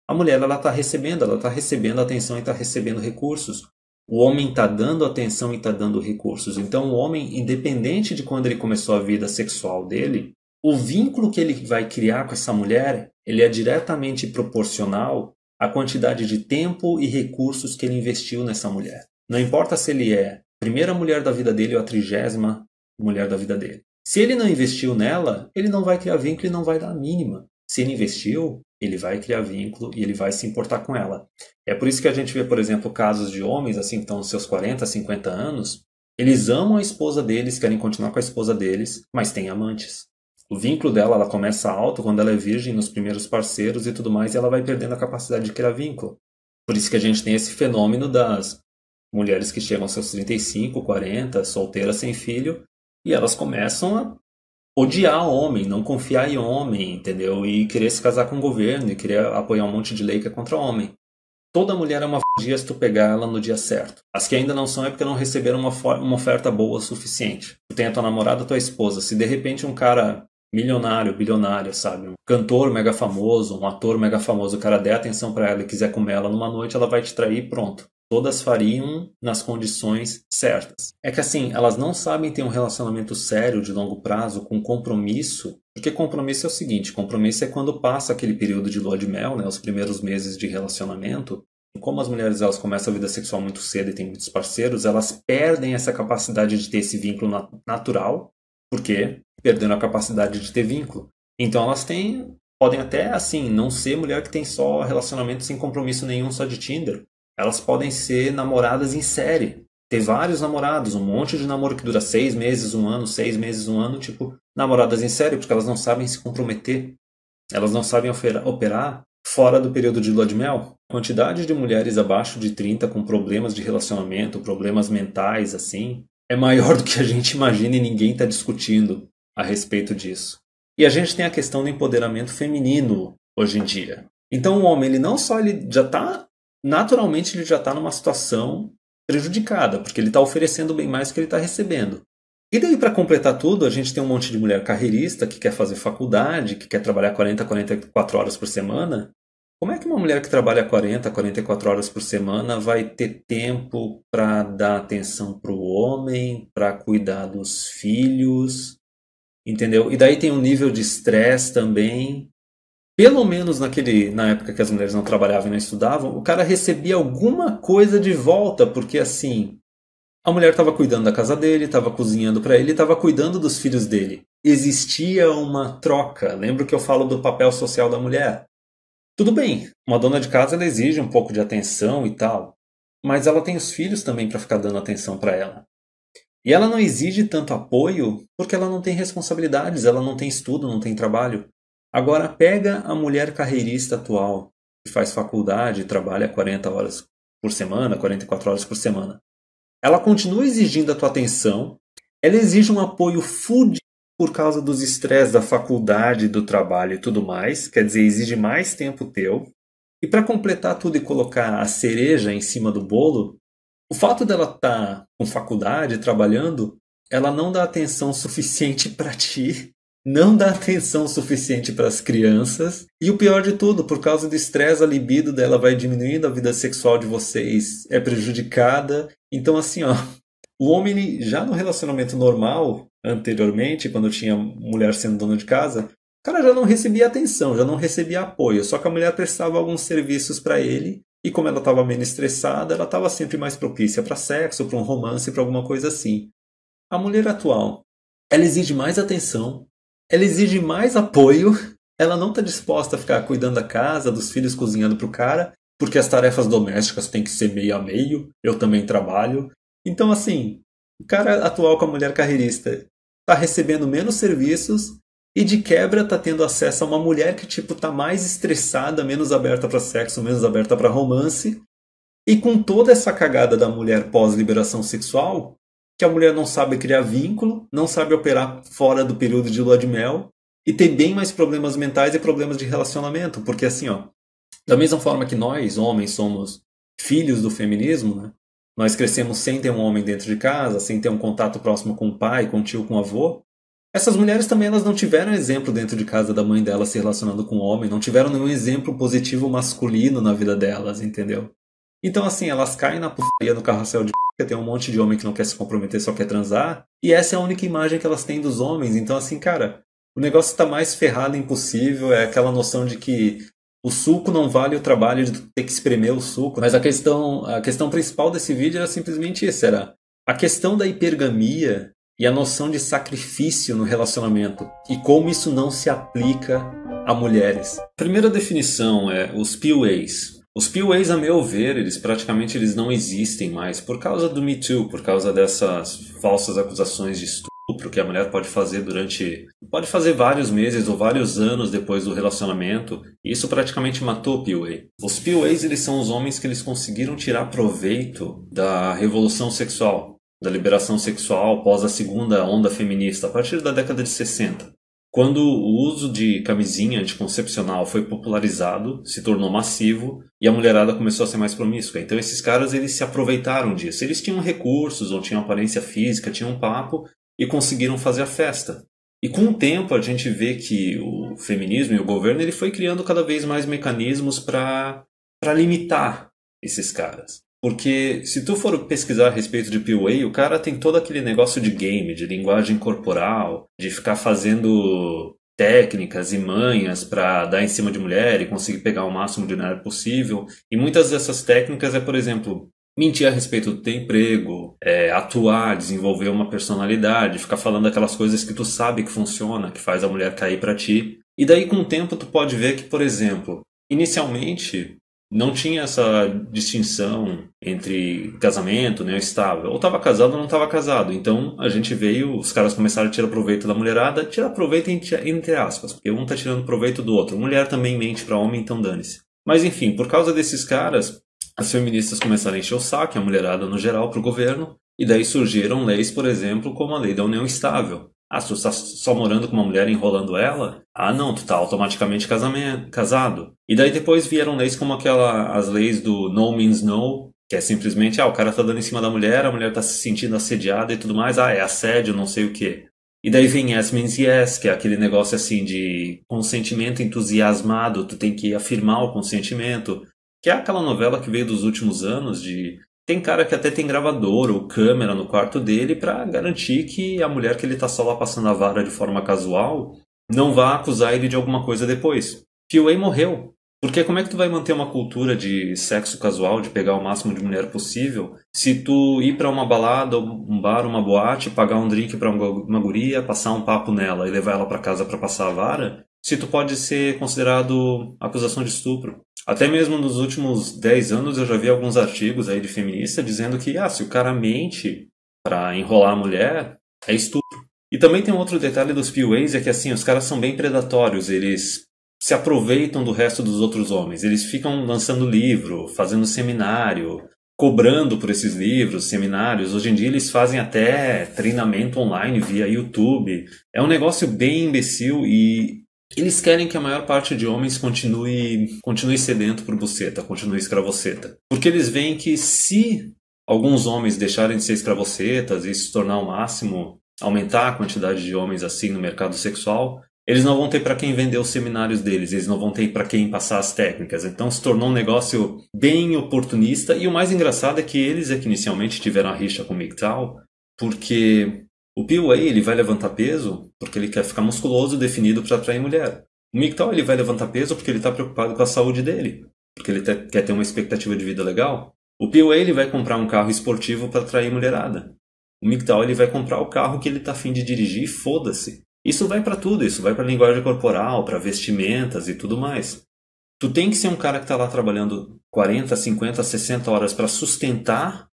S1: A mulher ela está recebendo, ela está recebendo atenção e está recebendo recursos. O homem está dando atenção e está dando recursos. Então, o homem, independente de quando ele começou a vida sexual dele, o vínculo que ele vai criar com essa mulher, ele é diretamente proporcional à quantidade de tempo e recursos que ele investiu nessa mulher. Não importa se ele é a primeira mulher da vida dele ou a trigésima mulher da vida dele. Se ele não investiu nela, ele não vai criar vínculo e não vai dar a mínima. Se ele investiu, ele vai criar vínculo e ele vai se importar com ela. É por isso que a gente vê, por exemplo, casos de homens assim que estão nos seus 40, 50 anos, eles amam a esposa deles, querem continuar com a esposa deles, mas têm amantes. O vínculo dela, ela começa alto quando ela é virgem nos primeiros parceiros e tudo mais, e ela vai perdendo a capacidade de criar vínculo. Por isso que a gente tem esse fenômeno das mulheres que chegam aos seus 35, 40, solteiras sem filho, e elas começam a odiar homem, não confiar em homem, entendeu? E querer se casar com o governo e querer apoiar um monte de lei que é contra o homem. Toda mulher é uma fodia se tu pegar ela no dia certo. As que ainda não são é porque não receberam uma, uma oferta boa o suficiente. Tu tem a tua namorada, a tua esposa. Se de repente um cara milionário, bilionário, sabe, um cantor mega famoso, um ator mega famoso, o cara der atenção para ela e quiser comer ela numa noite, ela vai te trair, pronto todas fariam nas condições certas. É que assim, elas não sabem ter um relacionamento sério de longo prazo com compromisso, porque compromisso é o seguinte, compromisso é quando passa aquele período de lua de mel, né, os primeiros meses de relacionamento, como as mulheres elas começam a vida sexual muito cedo e têm muitos parceiros, elas perdem essa capacidade de ter esse vínculo natural, porque perdendo a capacidade de ter vínculo. Então elas têm podem até assim não ser mulher que tem só relacionamento sem compromisso nenhum só de Tinder, elas podem ser namoradas em série. Ter vários namorados, um monte de namoro que dura seis meses, um ano, seis meses, um ano, tipo, namoradas em série, porque elas não sabem se comprometer. Elas não sabem operar fora do período de lua de mel. A quantidade de mulheres abaixo de 30 com problemas de relacionamento, problemas mentais, assim, é maior do que a gente imagina e ninguém está discutindo a respeito disso. E a gente tem a questão do empoderamento feminino hoje em dia. Então o homem ele não só ele já está naturalmente ele já está numa situação prejudicada, porque ele está oferecendo bem mais do que ele está recebendo. E daí, para completar tudo, a gente tem um monte de mulher carreirista que quer fazer faculdade, que quer trabalhar 40, 44 horas por semana. Como é que uma mulher que trabalha 40, 44 horas por semana vai ter tempo para dar atenção para o homem, para cuidar dos filhos? Entendeu? E daí tem um nível de estresse também, pelo menos naquele, na época que as mulheres não trabalhavam e não estudavam, o cara recebia alguma coisa de volta, porque assim, a mulher estava cuidando da casa dele, estava cozinhando para ele, estava cuidando dos filhos dele. Existia uma troca. Lembro que eu falo do papel social da mulher. Tudo bem, uma dona de casa ela exige um pouco de atenção e tal, mas ela tem os filhos também para ficar dando atenção para ela. E ela não exige tanto apoio porque ela não tem responsabilidades, ela não tem estudo, não tem trabalho. Agora pega a mulher carreirista atual, que faz faculdade, trabalha 40 horas por semana, 44 horas por semana. Ela continua exigindo a tua atenção, ela exige um apoio fútil por causa dos estresses da faculdade, do trabalho e tudo mais, quer dizer, exige mais tempo teu. E para completar tudo e colocar a cereja em cima do bolo, o fato dela estar tá com faculdade, trabalhando, ela não dá atenção suficiente para ti não dá atenção suficiente para as crianças. E o pior de tudo, por causa do estresse, a libido dela vai diminuindo, a vida sexual de vocês é prejudicada. Então, assim, ó, o homem já no relacionamento normal, anteriormente, quando tinha mulher sendo dona de casa, o cara já não recebia atenção, já não recebia apoio. Só que a mulher prestava alguns serviços para ele. E como ela estava menos estressada, ela estava sempre mais propícia para sexo, para um romance, para alguma coisa assim. A mulher atual, ela exige mais atenção, ela exige mais apoio, ela não está disposta a ficar cuidando da casa, dos filhos cozinhando para o cara, porque as tarefas domésticas têm que ser meio a meio, eu também trabalho. Então, assim, o cara atual com a mulher carreirista está recebendo menos serviços e de quebra tá tendo acesso a uma mulher que tipo tá mais estressada, menos aberta para sexo, menos aberta para romance. E com toda essa cagada da mulher pós liberação sexual, que a mulher não sabe criar vínculo, não sabe operar fora do período de lua de mel e tem bem mais problemas mentais e problemas de relacionamento, porque assim, ó, da mesma forma que nós, homens, somos filhos do feminismo, né? Nós crescemos sem ter um homem dentro de casa, sem ter um contato próximo com o pai, com o tio, com o avô. Essas mulheres também elas não tiveram exemplo dentro de casa da mãe dela se relacionando com o homem, não tiveram nenhum exemplo positivo masculino na vida delas, entendeu? Então, assim, elas caem na putaria no carrossel de p... tem um monte de homem que não quer se comprometer, só quer transar. E essa é a única imagem que elas têm dos homens. Então, assim, cara, o negócio tá mais ferrado impossível. É aquela noção de que o suco não vale o trabalho de ter que espremer o suco. Mas a questão, a questão principal desse vídeo era simplesmente isso, era a questão da hipergamia e a noção de sacrifício no relacionamento e como isso não se aplica a mulheres. A primeira definição é os PUAs, os P-Ways, a meu ver, eles praticamente eles não existem mais por causa do Me Too, por causa dessas falsas acusações de estupro que a mulher pode fazer durante pode fazer vários meses ou vários anos depois do relacionamento. E isso praticamente matou o PWA. Os PWAs, eles são os homens que eles conseguiram tirar proveito da revolução sexual, da liberação sexual pós a segunda onda feminista a partir da década de 60. Quando o uso de camisinha anticoncepcional foi popularizado, se tornou massivo e a mulherada começou a ser mais promíscua. Então esses caras eles se aproveitaram disso. Eles tinham recursos, ou tinham aparência física, tinham um papo e conseguiram fazer a festa. E com o tempo a gente vê que o feminismo e o governo ele foi criando cada vez mais mecanismos para limitar esses caras. Porque se tu for pesquisar a respeito de PWA, o cara tem todo aquele negócio de game, de linguagem corporal, de ficar fazendo técnicas e manhas para dar em cima de mulher e conseguir pegar o máximo de dinheiro possível. E muitas dessas técnicas é, por exemplo, mentir a respeito do teu emprego, é, atuar, desenvolver uma personalidade, ficar falando aquelas coisas que tu sabe que funciona, que faz a mulher cair para ti. E daí com o tempo tu pode ver que, por exemplo, inicialmente não tinha essa distinção entre casamento, né, estável. Ou estava casado ou não estava casado. Então a gente veio, os caras começaram a tirar proveito da mulherada, tirar proveito entre aspas, porque um está tirando proveito do outro. Mulher também mente para homem, então dane-se. Mas enfim, por causa desses caras, as feministas começaram a encher o saco, a mulherada no geral, para o governo, e daí surgiram leis, por exemplo, como a lei da união estável, ah, se tu tá só morando com uma mulher enrolando ela, ah não, tu tá automaticamente casamento, casado. E daí depois vieram leis como aquela, as leis do no means no, que é simplesmente, ah, o cara tá dando em cima da mulher, a mulher tá se sentindo assediada e tudo mais, ah, é assédio, não sei o quê. E daí vem yes means yes, que é aquele negócio assim de consentimento entusiasmado, tu tem que afirmar o consentimento, que é aquela novela que veio dos últimos anos de tem cara que até tem gravador ou câmera no quarto dele para garantir que a mulher que ele está só lá passando a vara de forma casual não vá acusar ele de alguma coisa depois. Fioei morreu. Porque como é que tu vai manter uma cultura de sexo casual, de pegar o máximo de mulher possível, se tu ir para uma balada, um bar, uma boate, pagar um drink para uma guria, passar um papo nela e levar ela para casa para passar a vara, se tu pode ser considerado acusação de estupro? Até mesmo nos últimos 10 anos eu já vi alguns artigos aí de feminista dizendo que ah, se o cara mente para enrolar a mulher, é estupro. E também tem um outro detalhe dos PUAs é que assim, os caras são bem predatórios, eles se aproveitam do resto dos outros homens. Eles ficam lançando livro, fazendo seminário, cobrando por esses livros, seminários. Hoje em dia eles fazem até treinamento online via YouTube. É um negócio bem imbecil e eles querem que a maior parte de homens continue, continue sedento por buceta, continue escravoceta. Porque eles veem que se alguns homens deixarem de ser escravocetas e se tornar o máximo, aumentar a quantidade de homens assim no mercado sexual, eles não vão ter para quem vender os seminários deles, eles não vão ter para quem passar as técnicas. Então se tornou um negócio bem oportunista. E o mais engraçado é que eles é que inicialmente tiveram a rixa com o MGTOW, porque o aí ele vai levantar peso porque ele quer ficar musculoso e definido para atrair mulher. O MGTOW ele vai levantar peso porque ele está preocupado com a saúde dele, porque ele te, quer ter uma expectativa de vida legal. O aí ele vai comprar um carro esportivo para atrair mulherada. O MGTOW ele vai comprar o carro que ele está afim de dirigir, foda-se. Isso vai para tudo, isso vai para linguagem corporal, para vestimentas e tudo mais. Tu tem que ser um cara que está lá trabalhando 40, 50, 60 horas para sustentar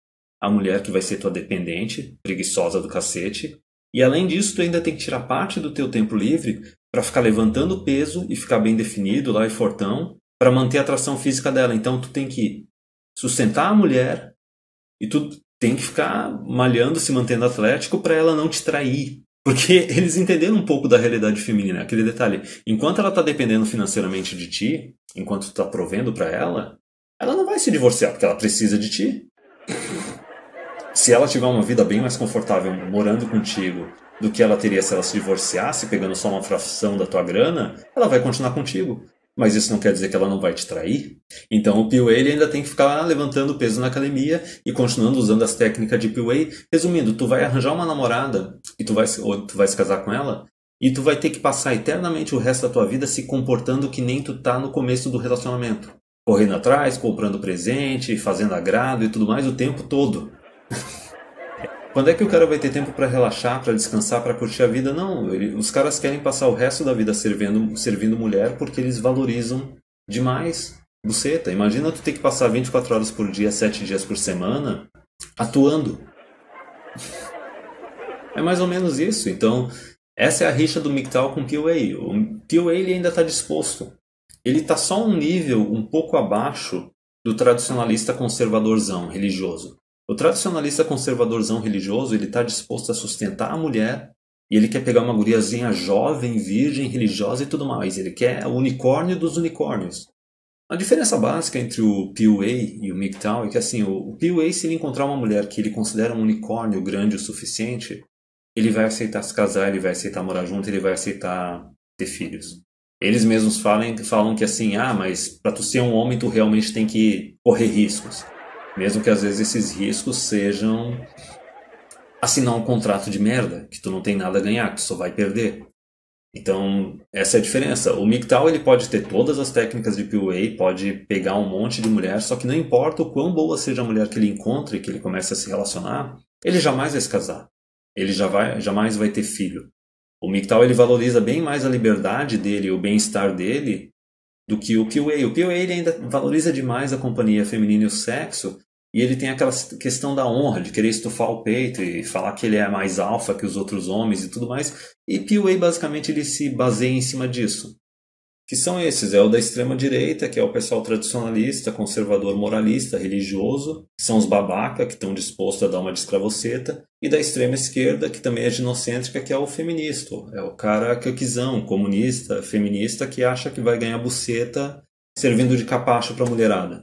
S1: a mulher que vai ser tua dependente, preguiçosa do cacete. E além disso, tu ainda tem que tirar parte do teu tempo livre para ficar levantando peso e ficar bem definido lá e fortão, para manter a atração física dela. Então tu tem que sustentar a mulher e tu tem que ficar malhando, se mantendo atlético para ela não te trair. Porque eles entenderam um pouco da realidade feminina, aquele detalhe. Enquanto ela está dependendo financeiramente de ti, enquanto tu tá provendo para ela, ela não vai se divorciar porque ela precisa de ti se ela tiver uma vida bem mais confortável morando contigo do que ela teria se ela se divorciasse, pegando só uma fração da tua grana, ela vai continuar contigo. Mas isso não quer dizer que ela não vai te trair. Então o PUA ele ainda tem que ficar levantando peso na academia e continuando usando as técnicas de PUA. Resumindo, tu vai arranjar uma namorada e tu vai, ou tu vai se casar com ela e tu vai ter que passar eternamente o resto da tua vida se comportando que nem tu tá no começo do relacionamento. Correndo atrás, comprando presente, fazendo agrado e tudo mais o tempo todo. Quando é que o cara vai ter tempo para relaxar, para descansar, para curtir a vida? Não, ele, os caras querem passar o resto da vida servindo, servindo mulher porque eles valorizam demais buceta. Imagina tu ter que passar 24 horas por dia, 7 dias por semana atuando. É mais ou menos isso. Então, essa é a rixa do MGTOW com o POA. O POA ele ainda está disposto. Ele está só um nível um pouco abaixo do tradicionalista conservadorzão religioso. O tradicionalista conservadorzão religioso, ele está disposto a sustentar a mulher e ele quer pegar uma guriazinha jovem, virgem, religiosa e tudo mais. Ele quer o unicórnio dos unicórnios. A diferença básica entre o PUA e o MGTOW é que assim, o PUA, se ele encontrar uma mulher que ele considera um unicórnio grande o suficiente, ele vai aceitar se casar, ele vai aceitar morar junto, ele vai aceitar ter filhos. Eles mesmos falam, falam que assim, ah, mas para tu ser um homem tu realmente tem que correr riscos. Mesmo que às vezes esses riscos sejam assinar um contrato de merda, que tu não tem nada a ganhar, que tu só vai perder. Então, essa é a diferença. O MGTOW ele pode ter todas as técnicas de PUA, pode pegar um monte de mulher, só que não importa o quão boa seja a mulher que ele encontre, que ele comece a se relacionar, ele jamais vai se casar. Ele já vai, jamais vai ter filho. O MGTOW ele valoriza bem mais a liberdade dele, o bem-estar dele, do que o QA. O QA ele ainda valoriza demais a companhia feminina e o sexo, e ele tem aquela questão da honra, de querer estufar o peito e falar que ele é mais alfa que os outros homens e tudo mais. E PUA basicamente ele se baseia em cima disso que são esses: é o da extrema-direita, que é o pessoal tradicionalista, conservador, moralista, religioso, são os babaca, que estão dispostos a dar uma de escravoceta, e da extrema-esquerda, que também é ginocêntrica, que é o feminista, é o cara quequizão, comunista, feminista, que acha que vai ganhar buceta servindo de capacho para a mulherada.